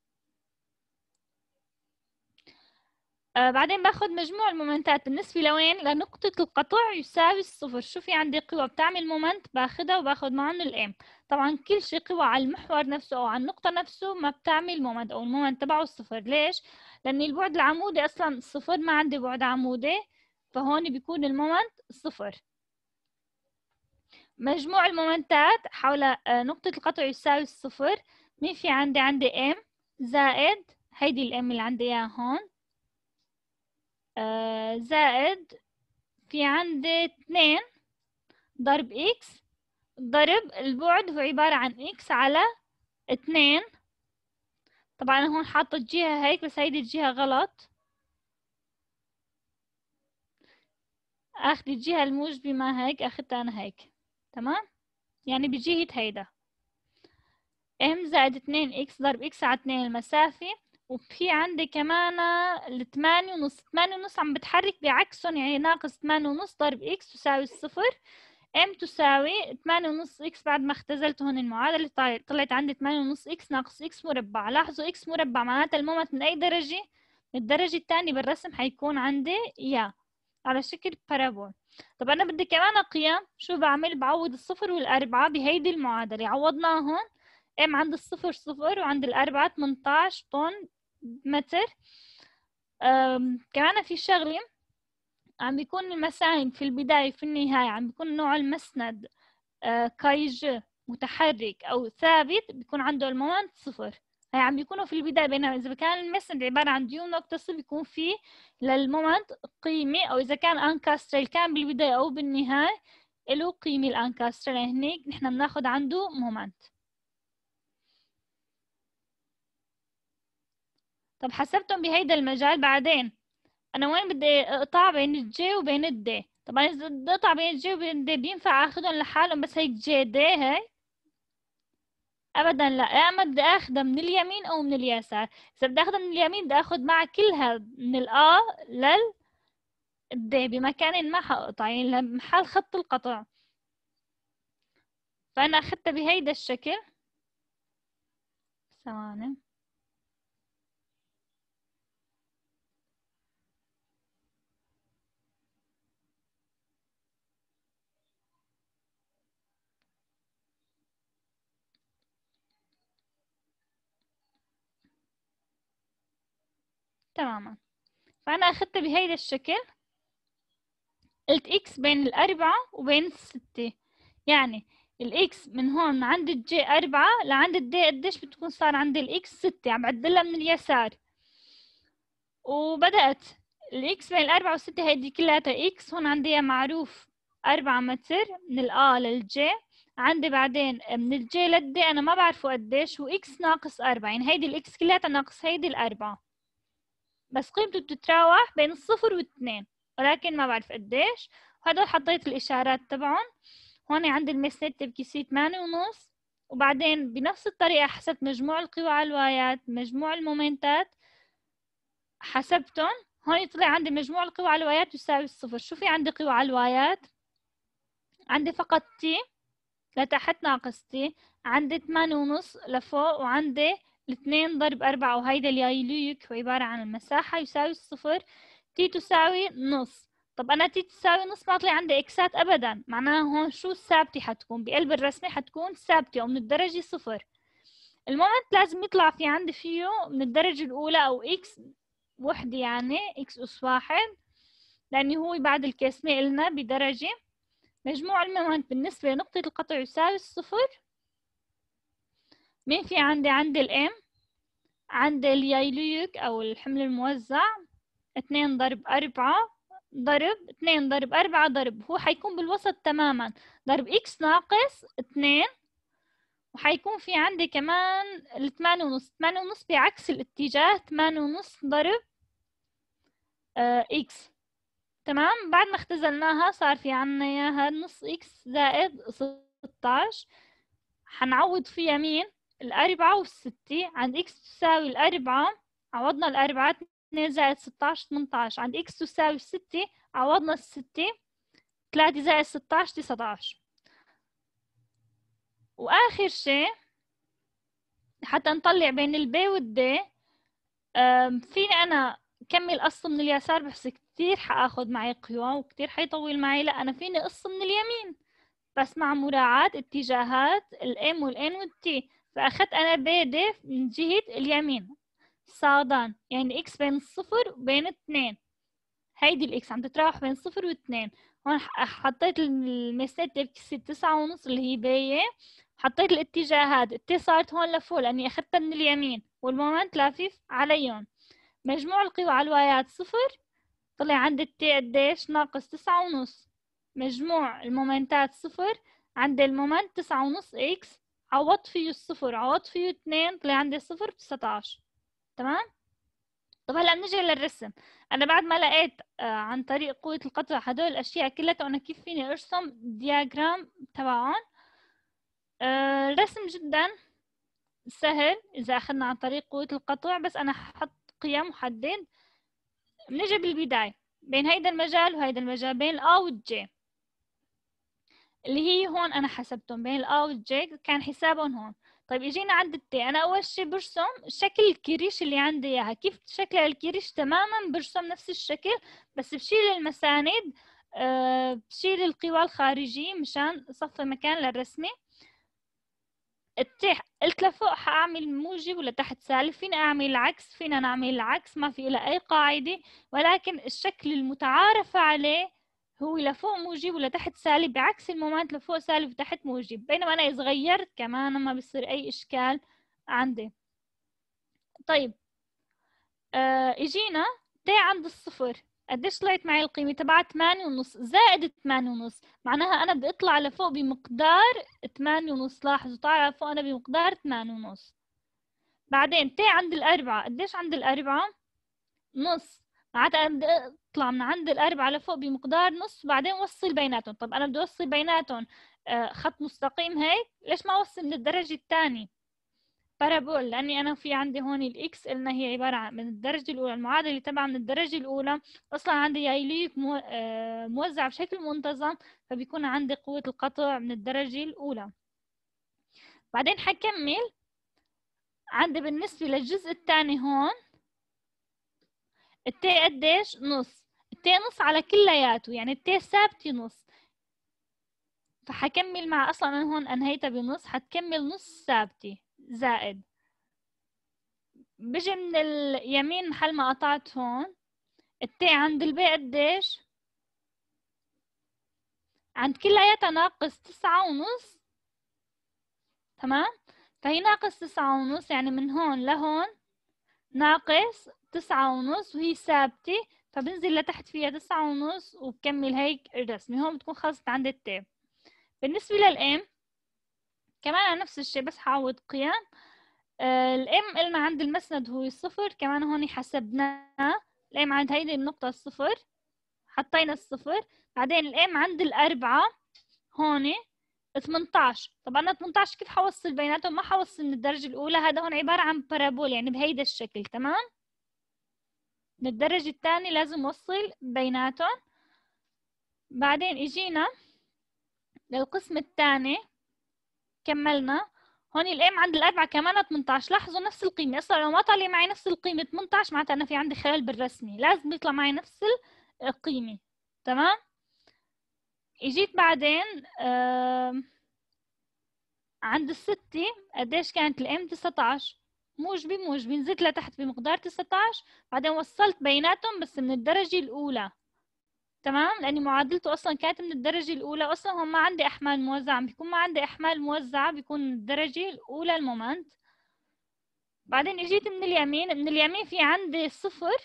آه، بعدين باخد مجموع المومنتات بالنسبة لوين لنقطة القطع يساوي الصفر شو في عندي قوى بتعمل مومنت باخدها وباخد معهم الام طبعا كل شي قوى على المحور نفسه أو على النقطة نفسه ما بتعمل مومنت أو المومنت تبعه الصفر ليش؟ لأن البعد العمودي أصلا صفر ما عندي بعد عمودي فهون بيكون المومنت صفر مجموع المومنتات حول آه، نقطة القطع يساوي الصفر مين في عندي عندي ام زائد هيدي الام اللي عندي اياها هون آه، زائد في عندي اثنين ضرب اكس ضرب البعد هو عبارة عن اكس على اثنين طبعا هون حاطة الجهة هيك بس هيدي الجهة غلط اخذ الجهة الموجبة هيك اخذتها انا هيك تمام يعني بجهة هيدا ام زائد 2 اكس ضرب اكس على 2 المسافة وفي عندي كمان الثمانية ونص ثمانية ونص عم بتحرك بعكسهم يعني ناقص ثمانية ونص ضرب اكس تساوي الصفر ام تساوي ثمانية ونص اكس بعد ما اختزلت هون المعادلة طلعت عندي ثمانية ونص اكس ناقص اكس مربع لاحظوا اكس مربع معناتها المومنت من اي درجة من الدرجة الثانية بالرسم حيكون عندي اياه على شكل بارابول طب أنا بدي كمان أقيم شو بعمل بعوض الصفر والأربعة بهيدي المعادلة عوضناهم ام عند الصفر صفر وعند الأربعة 18 طن متر كمان في شغلة عم بيكون المساهم في البداية وفي النهاية عم بيكون نوع المسند أه، كايج متحرك أو ثابت بيكون عنده المومنت صفر عم يعني بيكونوا في البداية بينما إذا كان المسند عبارة عن ديون نقطة بيكون في للمومنت قيمة أو إذا كان أنكاستريل كان بالبداية أو بالنهاية له قيمة الانكاستر يعني هنيك نحن بناخد عنده مومنت طب حسبتهم بهيدا المجال بعدين أنا وين بدي أقطع بين الجي وبين الدي طبعا إذا بدي أقطع بين الجي وبين الدي بينفع أخدهم لحالهم بس هيك جي دي هي ابدا لا اما بدي اخدها من اليمين او من اليسار اذا بدي اخدها من اليمين بدي اخد معها كلها من الآ لل د بمكان ما حقطع يعني لمحل خط القطع فانا اخدتها بهيدا الشكل ثواني تماما فأنا أخذت بهيدا الشكل قلت إكس بين الأربعة وبين الستة يعني الإكس من هون من عند الجي أربعة لعند الدي قديش بتكون صار ال الإكس ستة عم يعني بعدلها من اليسار وبدأت الإكس بين الأربعة والستة هيدي كلياتها إكس هون عندي معروف أربعة متر من الأ للجي عندي بعدين من الجي للدي أنا ما بعرفه قديش وإكس ناقص أربعة يعني هيدي الإكس كلياتها ناقص هيدي الأربعة بس قيمته بتتراوح بين الصفر والاثنين ولكن ما بعرف قديش وهدول حطيت الإشارات تبعهم هون عندي المسنت تبكي سي ثمانية ونص وبعدين بنفس الطريقة حسبت مجموع القوى على الوايات مجموع المومنتات حسبتهم هون طلع عندي مجموع القوى على الوايات يساوي الصفر شو في عندي قوى على الوايات عندي فقط تي لتحت ناقص تي عندي ثمانية ونص لفوق وعندي الاثنين ضرب أربعة وهيدا اللي اليايليك هو عبارة عن المساحة يساوي الصفر تي تساوي نص طب أنا تي تساوي نص ما طلع عندي إكسات أبدا معناها هون شو الثابتة حتكون بقلب الرسمة حتكون ثابتة ومن الدرجة صفر المومنت لازم يطلع في عندي فيه من الدرجة الأولى أو إكس وحدة يعني إكس أس واحد لأنه هو بعد الكاسمة إلنا بدرجة مجموع المومنت بالنسبة لنقطة القطع يساوي الصفر مين في عندي عند الام عند اليايلويك أو الحمل الموزع اثنين ضرب أربعة ضرب اثنين ضرب أربعة ضرب هو حيكون بالوسط تماما ضرب إكس ناقص اثنين وحيكون في عندي كمان الثمانية ونص ثمانية ونص بعكس الاتجاه ثمانية ونص ضرب آه، إكس تمام بعد ما اختزلناها صار في عنا إياها نص إكس زائد ستاش حنعوض فيها مين الأربعة والستة عند إكس تساوي الأربعة عوضنا الأربعة اتنين زائد ستاش تمنتاش عند إكس تساوي ستة عوضنا الستة تلاتة زائد ستاش تسعتاش وآخر شيء حتى نطلع بين البي والدي فيني أنا كمل قص من اليسار بحس كتير حاخد معي قيوم وكتير حيطول معي لا أنا فيني قص من اليمين بس مع مراعاة اتجاهات الام والان والتي فأخذت أنا بي من جهة اليمين صادا يعني إكس بين الصفر وبين اتنين هيدي الإكس عم تتراوح بين صفر واتنين هون حطيت المسات الإكس تسعة ونص اللي هي باية حطيت الاتجاه التي صارت هون لفوق لأني أخذتها من اليمين والمومنت لافيف عليهم مجموع القوى على الوايات صفر طلع عند التي قديش ناقص تسعة ونص مجموع المومنتات صفر عند المومنت تسعة ونص إكس عوضت فيه الصفر عوضت فيه اتنين طلع عندي صفر تسعة عشر تمام طب هلا بنجي للرسم انا بعد ما لقيت آه، عن طريق قوة القطع هدول الاشياء كلها انا كيف فيني ارسم دياجرام تبعهم آه، الرسم جدا سهل اذا اخذنا عن طريق قوة القطع بس انا ححط قيم وحدد بنجي بالبداية بين هيدا المجال وهيدا المجال بين الاو والجي اللي هي هون أنا حسبتهم بين الأ والجي كان حسابهم هون طيب اجينا عند التي انا اول شيء برسم شكل الكريش اللي عندي اياها كيف شكل الكريش تماما برسم نفس الشكل بس بشيل المساند أه بشيل القوى الخارجية مشان صفي مكان للرسمة التي قلت لفوق حأعمل موجب تحت سالب فينا أعمل العكس فينا نعمل العكس ما في لها أي قاعدة ولكن الشكل المتعارف عليه هو لفوق موجب ولتحت سالب بعكس المومنت لفوق سالب وتحت موجب بينما أنا إذا غيرت كمان ما بصير أي إشكال عندي طيب آه إجينا تي عند الصفر قديش طلعت معي القيمة 8 ونص زائد ونص معناها أنا بدي أطلع لفوق بمقدار ونص لاحظوا طالع لفوق أنا بمقدار ونص بعدين تي عند الأربعة قديش عند الأربعة؟ نص بدي اطلع من عند الاربعه على فوق بمقدار نص بعدين وصل بيناتهم طب انا بدي اوصل بيناتهم آه، خط مستقيم هيك ليش ما اوصل للدرجه الثانيه بارابول لاني انا في عندي هون الاكس قلنا هي عباره عن من الدرجه الاولى المعادله تبع من الدرجه الاولى اصلا عندي يايليك موزع آه، بشكل منتظم فبيكون عندي قوه القطع من الدرجه الاولى بعدين حكمل عندي بالنسبه للجزء الثاني هون التاء قديش نص التي نص على كلياته يعني التي ثابتة نص فحكمل مع اصلا انا هون انهيتها بنص حتكمل نص ثابتة زائد بجي من اليمين محل ما قطعت هون التي عند البي قديش عند كلياتها ناقص تسعة ونص تمام فهي ناقص تسعة ونص يعني من هون لهون ناقص تسعة ونص وهي ثابتة فبنزل لتحت فيها تسعة ونص وبكمل هيك الرسمة هون بتكون خلصت عند التاء بالنسبة للام كمان نفس الشي بس حعوض قيم الام آه، قلنا عند المسند هو الصفر كمان هون حسبناه الام عند هيدي النقطة الصفر حطينا الصفر بعدين الام عند الأربعة هون 18 طبعا انا 18 كيف حوصل بيناتهم ما حوصل من الدرجه الاولى هذا هون عباره عن بارابول يعني بهيدا الشكل تمام من الدرجه الثانيه لازم اوصل بيناتهم بعدين اجينا للقسم الثاني كملنا هون الام عند الاربعه كمان 18 لاحظوا نفس القيمه اصلا لو ما طالع معي نفس القيمه 18 معناتها انا في عندي خلل بالرسمه لازم يطلع معي نفس القيمه تمام اجيت بعدين عند الستة قديش كانت الام 19 موجبة موجبة نزلت لتحت بمقدار 19 بعدين وصلت بيناتهم بس من الدرجة الأولى تمام لأني معادلته أصلا كانت من الدرجة الأولى أصلا هون ما عندي أحمال موزعة عم بيكون ما عندي أحمال موزعة بيكون الدرجة الأولى المومنت بعدين اجيت من اليمين من اليمين في عندي صفر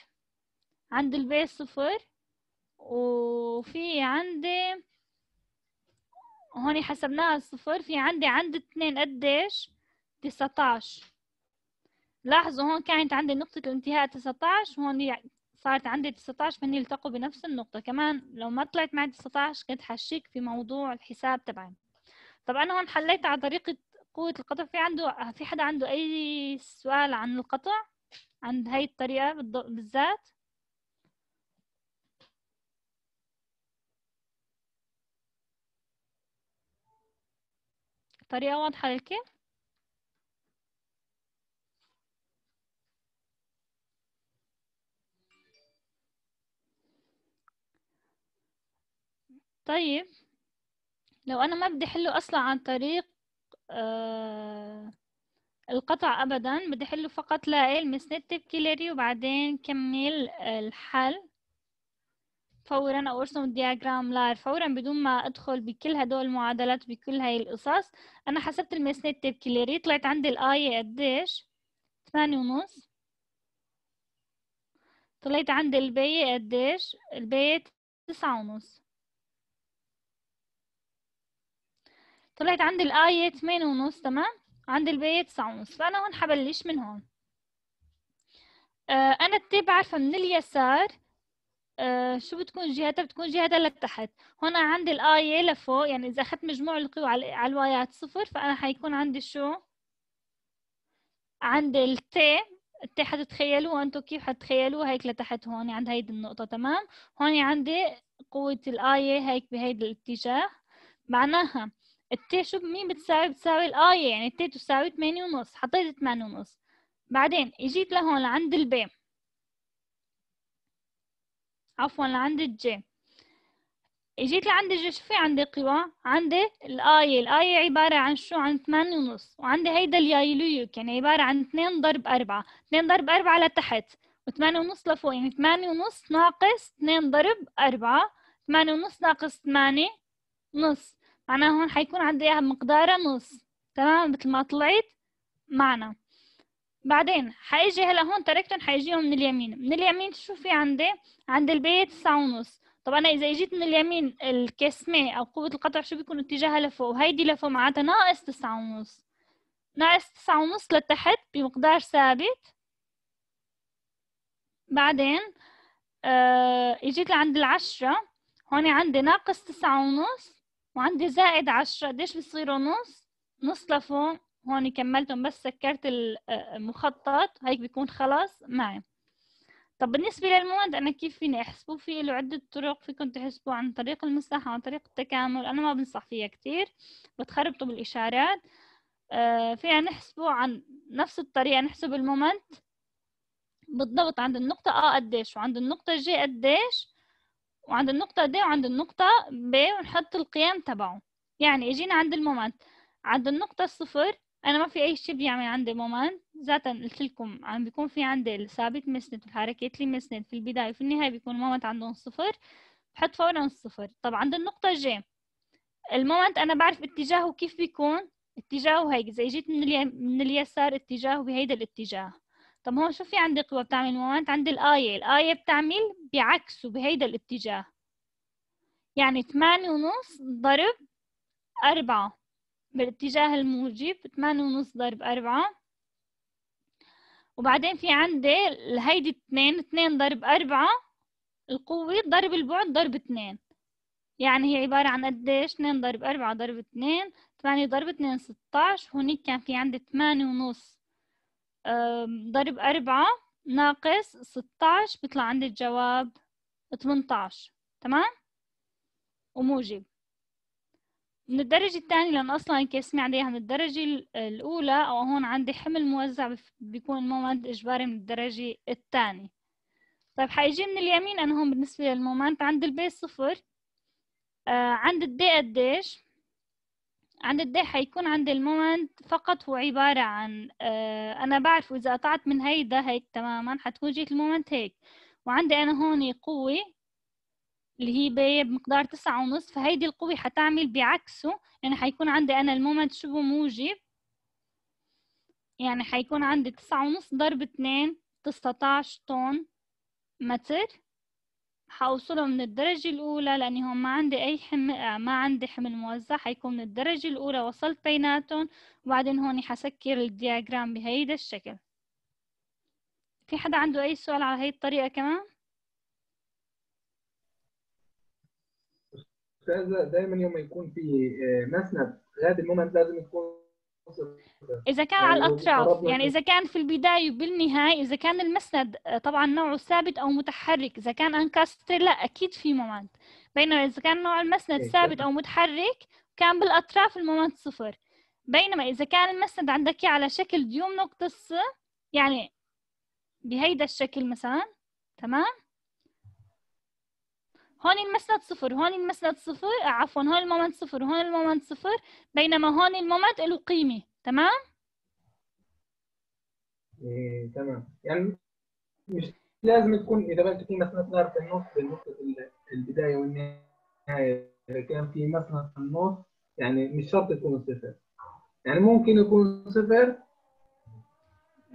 عند البيس صفر وفي عندي وهون حسبناها صفر في عندي عند اثنين قديش؟ 19 لاحظوا هون كانت عندي نقطة الانتهاء 19 هون صارت عندي 19 فهن التقوا بنفس النقطة كمان لو ما طلعت معي 19 كنت حشيك في موضوع الحساب تبعي طب أنا هون حليت على طريقة قوة القطع في عنده في حدا عنده أي سؤال عن القطع؟ عند هاي الطريقة بالذات؟ طريقة واضحة للكيف طيب لو أنا ما بدي أحله أصلا عن طريق آه القطع أبدا بدي أحله فقط لإلمس نكتب كيلري وبعدين كمل الحل فورا او ارسم الدياجرام لاير فورا بدون ما ادخل بكل هدول المعادلات بكل هاي القصص انا حسبت تيب كليري طلعت عندي الايه قديش ثمانية ونص طلعت عندي البي قديش البي تسعة ونص طلعت عندي الآية ثمانية ونص تمام عند البي تسعة ونص فأنا هون حبلش من هون آه أنا التيب عارفة من اليسار آه، شو بتكون جهتها بتكون جهتها لتحت هون عندي الآية لفوق يعني إذا أخذت مجموع القوى على الوايات صفر فأنا حيكون عندي شو عندي التي التي حتتخيلوها أنتم كيف حتتخيلوها هيك لتحت هون عند هيدي النقطة تمام هون عندي قوة الآية هيك بهيدا الاتجاه معناها التي شو مين بتساوي بتساوي الآية يعني التي تساوي 8 ونص حطيت 8 ونص بعدين اجيت لهون عند البي عفوا لعند الجي اجيت لعند الجي شو في عندي قوى عندي الآية الآية عبارة عن شو عن ثمانية ونص وعندي هيدا اليايلويوك يعني عبارة عن اثنين ضرب أربعة اثنين ضرب أربعة لتحت وثمانية ونص لفوق يعني ثمانية ونص ناقص اثنين ضرب أربعة ثمانية ونص ناقص ثمانية نص معناها هون حيكون عندي إياها مقدارها نص تمام مثل ما طلعت معنا بعدين حيجي هلا هون تركتهم حيجيهم من اليمين من اليمين شو في عندي عند البيت تسعة ونص طب انا اذا اجيت من اليمين الكسمه او قوه القطع شو بيكون اتجاهها لفوق وهيدي لفوق معناتها ناقص تسعة ونص ناقص تسعة ونص لتحت بمقدار ثابت بعدين آه اجيت لعند العشرة هون عندي ناقص تسعة ونص وعندي زائد عشرة قديش بصيروا نص نص لفوق هون كملتهم بس سكرت المخطط هيك بيكون خلاص معي طب بالنسبة للمواد أنا كيف فيني أحسبه في له عدة طرق فيكم تحسبوه عن طريق المساحة عن طريق التكامل أنا ما بنصح فيها كتير بتخربطوا بالإشارات آه فيها نحسبه عن نفس الطريقة نحسب المومنت بالضبط عند النقطة A قديش وعند النقطة G قديش وعند النقطة D وعند النقطة B ونحط القيم تبعه يعني اجينا عند المومنت عند النقطة صفر انا ما في اي شيء بيعمل عندي مومنت ذاتا قلت لكم عم بيكون في عندي الثابت مسند اللي مسند في البدايه وفي النهايه بيكون المومنت عندهم صفر بحط فورا الصفر طب عند النقطه جي المومنت انا بعرف اتجاهه كيف بيكون اتجاهه هيك اذا اجيت من, الي... من اليسار اتجاهه بهيدا الاتجاه طب هون شو في عندي قوة بتعمل مومنت عند الآية الآية بتعمل بعكسه بهيدا الاتجاه يعني ثمانية ونص ضرب أربعة بالاتجاه الموجب 8.5 ضرب 4 وبعدين في عندي هيدي 2 2 ضرب 4 القوة ضرب البعد ضرب 2 يعني هي عبارة عن قديش 2 ضرب 4 ضرب 2 8 ضرب 2 16 هونيك كان في عندي ثمانية ونص ضرب 4 ناقص 16 بيطلع عندي الجواب 18 تمام وموجب من الدرجة الثانية لأن أصلا كاسمي عندي من الدرجة الأولى أو هون عندي حمل موزع بيكون مومنت إجباري من الدرجة الثانية طيب حيجي من اليمين أنا هون بالنسبة للمومنت عند البي صفر آه عند الدي قديش عند الدي حيكون عند المومنت فقط هو عبارة عن آه أنا بعرف إذا قطعت من هيدا هيك تماما حتكون جيت المومنت هيك وعندي أنا هون قوة اللي هي باية بمقدار تسعة ونص فهيدي القوة حتعمل بعكسه يعني حيكون عندي أنا المومنت شبه موجب يعني حيكون عندي تسعة ونص ضرب اتنين تسعتاش طن متر حوصله من الدرجة الأولى لأني هون ما عندي أي حمل ما عندي حمل موزع حيكون من الدرجة الأولى وصلت بيناتهم وبعدين هون حسكر الدياجرام بهيدا الشكل في حدا عنده أي سؤال على هاي الطريقة كمان؟ الاستاذه دايما يوم ما يكون في آه، مسند غاد المومنت لازم تكون اذا كان يعني على الاطراف يعني اذا كان في البدايه وبالنهايه اذا كان المسند آه، طبعا نوعه ثابت او متحرك اذا كان انكاستر لا اكيد في مومنت بينما اذا كان نوع المسند إيه، ثابت او متحرك كان بالاطراف المومنت صفر بينما اذا كان المسند عندك على شكل ديوم نقطه يعني بهيدا الشكل مثلا تمام هون المسند صفر هون المسند صفر آه، عفوا هون المومنت صفر هون المومنت صفر بينما هون المومنت له قيمة تمام؟ إيه تمام يعني مش لازم تكون اذا بدك تكون مسند نار في النص بين البدايه والنهايه اذا كان في مسند في النص يعني مش شرط يكون صفر يعني ممكن يكون صفر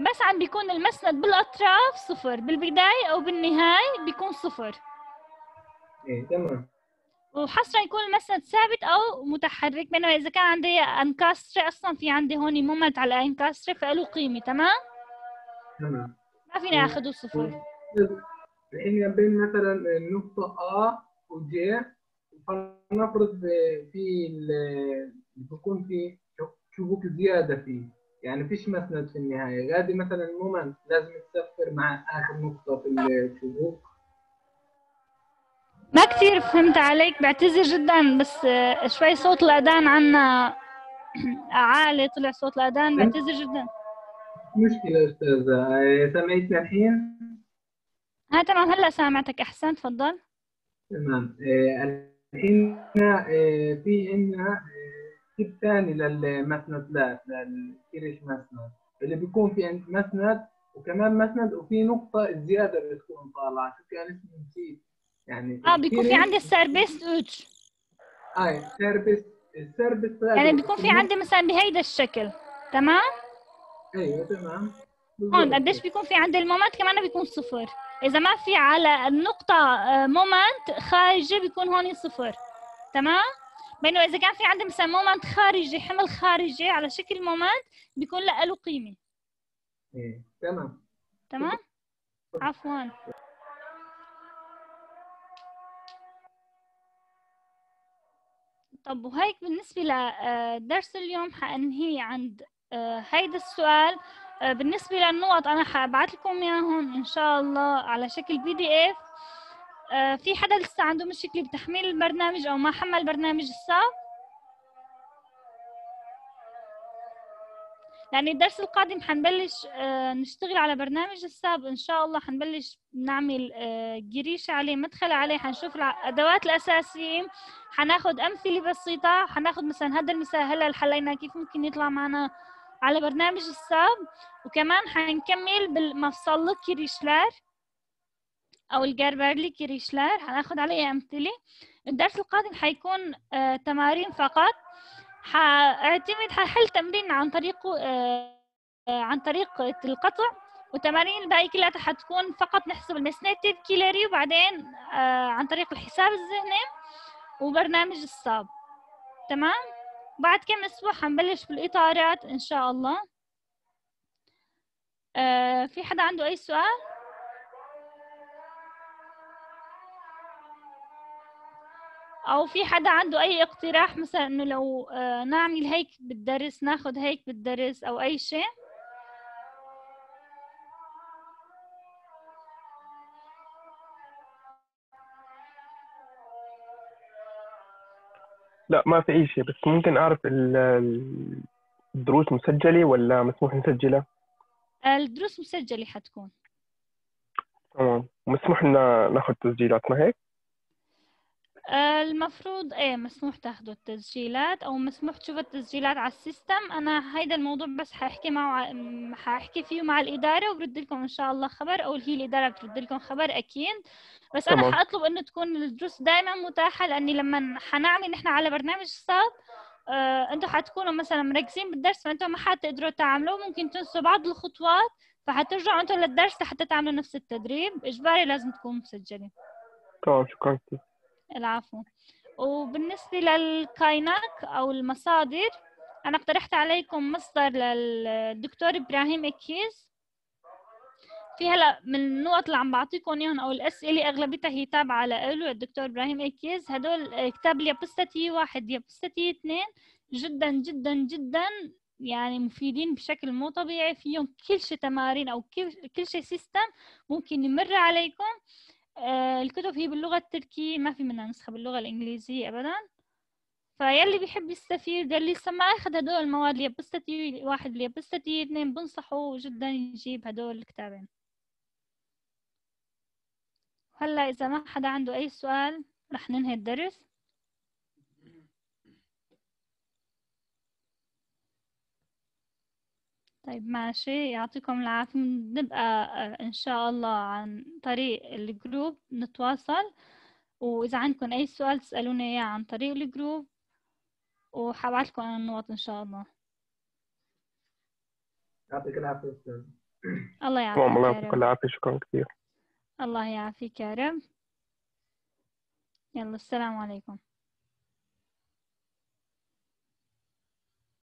بس عم بيكون المسند بالاطراف صفر بالبدايه او بالنهايه بيكون صفر ايه تمام وحصرا يكون المسند ثابت او متحرك بينما اذا كان عندي انكاستري اصلا في عندي هون مومنت على انكاستري فله قيمه تمام؟ تمام ما فينا إيه، ياخذوا صفر إيه، الحين بين مثلا النقطه ا وجي فلنفرض في بكون في شبوك زياده فيه يعني فيش مسند في النهايه غادي مثلا المومنت لازم تسفر مع اخر نقطه في الشبوك ما كثير فهمت عليك بعتذر جدا بس آه، شوي صوت الأذان عنا عالي طلع صوت الأذان بعتذر جدا مشكلة أستاذة آه، سمعت الحين؟ ها آه، تمام هلا سامعتك أحسن تفضل تمام الحين في عندنا كتاب ثاني للمسند لا للكريش مسند اللي بيكون في مسند وكمان مسند وفي نقطة الزيادة بتكون طالعة شو كان اسمه نسيت يعني اه بيكون في عندي السيرفيس اوتش اي سيرفيس السيرفيس يعني بيكون في عندي مثلا بهيدا الشكل تمام؟ ايوه تمام هون قديش بيكون في عندي المومنت كمان بيكون صفر اذا ما في على النقطه آه، مومنت خارجي بيكون هون صفر تمام بينما اذا كان في عندي مثلا مومنت خارجي حمل خارجي على شكل مومنت بيكون له قيمه ايه تمام تمام عفوا طب وهيك بالنسبة لدرس آه، اليوم حأنهي عند آه، هيدا السؤال آه، بالنسبة للنقط أنا حابعت لكم إياهم إن شاء الله على شكل بي دي إف في حدا لسه عنده مشكلة بتحميل البرنامج أو ما حمل برنامج الصف؟ يعني الدرس القادم حنبلش آه، نشتغل على برنامج الساب ان شاء الله حنبلش نعمل آه، جريشة عليه مدخل عليه حنشوف الادوات الاساسية حناخد امثلة بسيطة حناخد مثلا هذا المثال هلا حلينا كيف ممكن يطلع معنا على برنامج الساب وكمان حنكمل بالمفصل كريشلار او الجربرلي كريشلار حناخد عليه امثله الدرس القادم حيكون آه تمارين فقط حاعتمد هحل تمرين عن طريق آه، عن طريق القطع وتمارين الباقي كلها حتكون فقط نحسب المسنيتيف كيلاري وبعدين آه، عن طريق الحساب الذهني وبرنامج الصاب تمام بعد كم اسبوع حنبلش بالاطارات ان شاء الله آه، في حدا عنده اي سؤال او في حدا عنده اي اقتراح مثلا انه لو آه، نعمل هيك بالدرس ناخذ هيك بالدرس او اي شيء لا ما في اي شيء بس ممكن اعرف الدروس مسجله ولا مسموح نسجلها آه، الدروس مسجله حتكون تمام مسموح لنا ناخذ تسجيلات ما هيك آه، المفروض ايه مسموح تاخذوا التسجيلات او مسموح تشوفوا التسجيلات على السيستم انا هيدا الموضوع بس حاحكي معه حاحكي فيه مع الاداره وبرد لكم ان شاء الله خبر او هي الاداره بترد لكم خبر اكيد بس انا حاطلب انه تكون الدروس دائما متاحه لاني لما حنعمل نحن على برنامج الصاد آه، انتم حتكونوا مثلا مركزين بالدرس فانتم ما حتقدروا تعملوا ممكن تنسوا بعض الخطوات فحترجعوا انتم للدرس لحتى تعملوا نفس التدريب اجباري لازم تكونوا مسجلين تمام شكرا كثير العفو وبالنسبة للكايناك أو المصادر أنا اقترحت عليكم مصدر للدكتور إبراهيم إكيز في هلا من النقط اللي عم بعطيكم اياهم او الاسئله اغلبيتها هي تابعه لإله الدكتور ابراهيم اكيز هدول كتاب اليابستي واحد يابستي اثنين جدا جدا جدا يعني مفيدين بشكل مو طبيعي فيهم كل شيء تمارين او كل كل شيء سيستم ممكن يمر عليكم آه، الكتب هي باللغة التركية ما في منها نسخة باللغة الإنجليزية أبدا فيلي بيحب يستفيد يلي ما أخذ هدول المواد بستي واحد بستي اثنين بنصحه جدا يجيب هدول الكتابين هلا إذا ما حدا عنده أي سؤال رح ننهي الدرس طيب ماشي يعطيكم العافية نبقى آه، إن شاء الله عن طريق الجروب نتواصل وإذا عندكم أي سؤال تسألوني إياه عن طريق الجروب وحبعت لكم النقط إن شاء الله يعطيك العافية الله يعافيك الله يعطيك العافية شكرا كثير الله يعافيك يا رب يلا السلام عليكم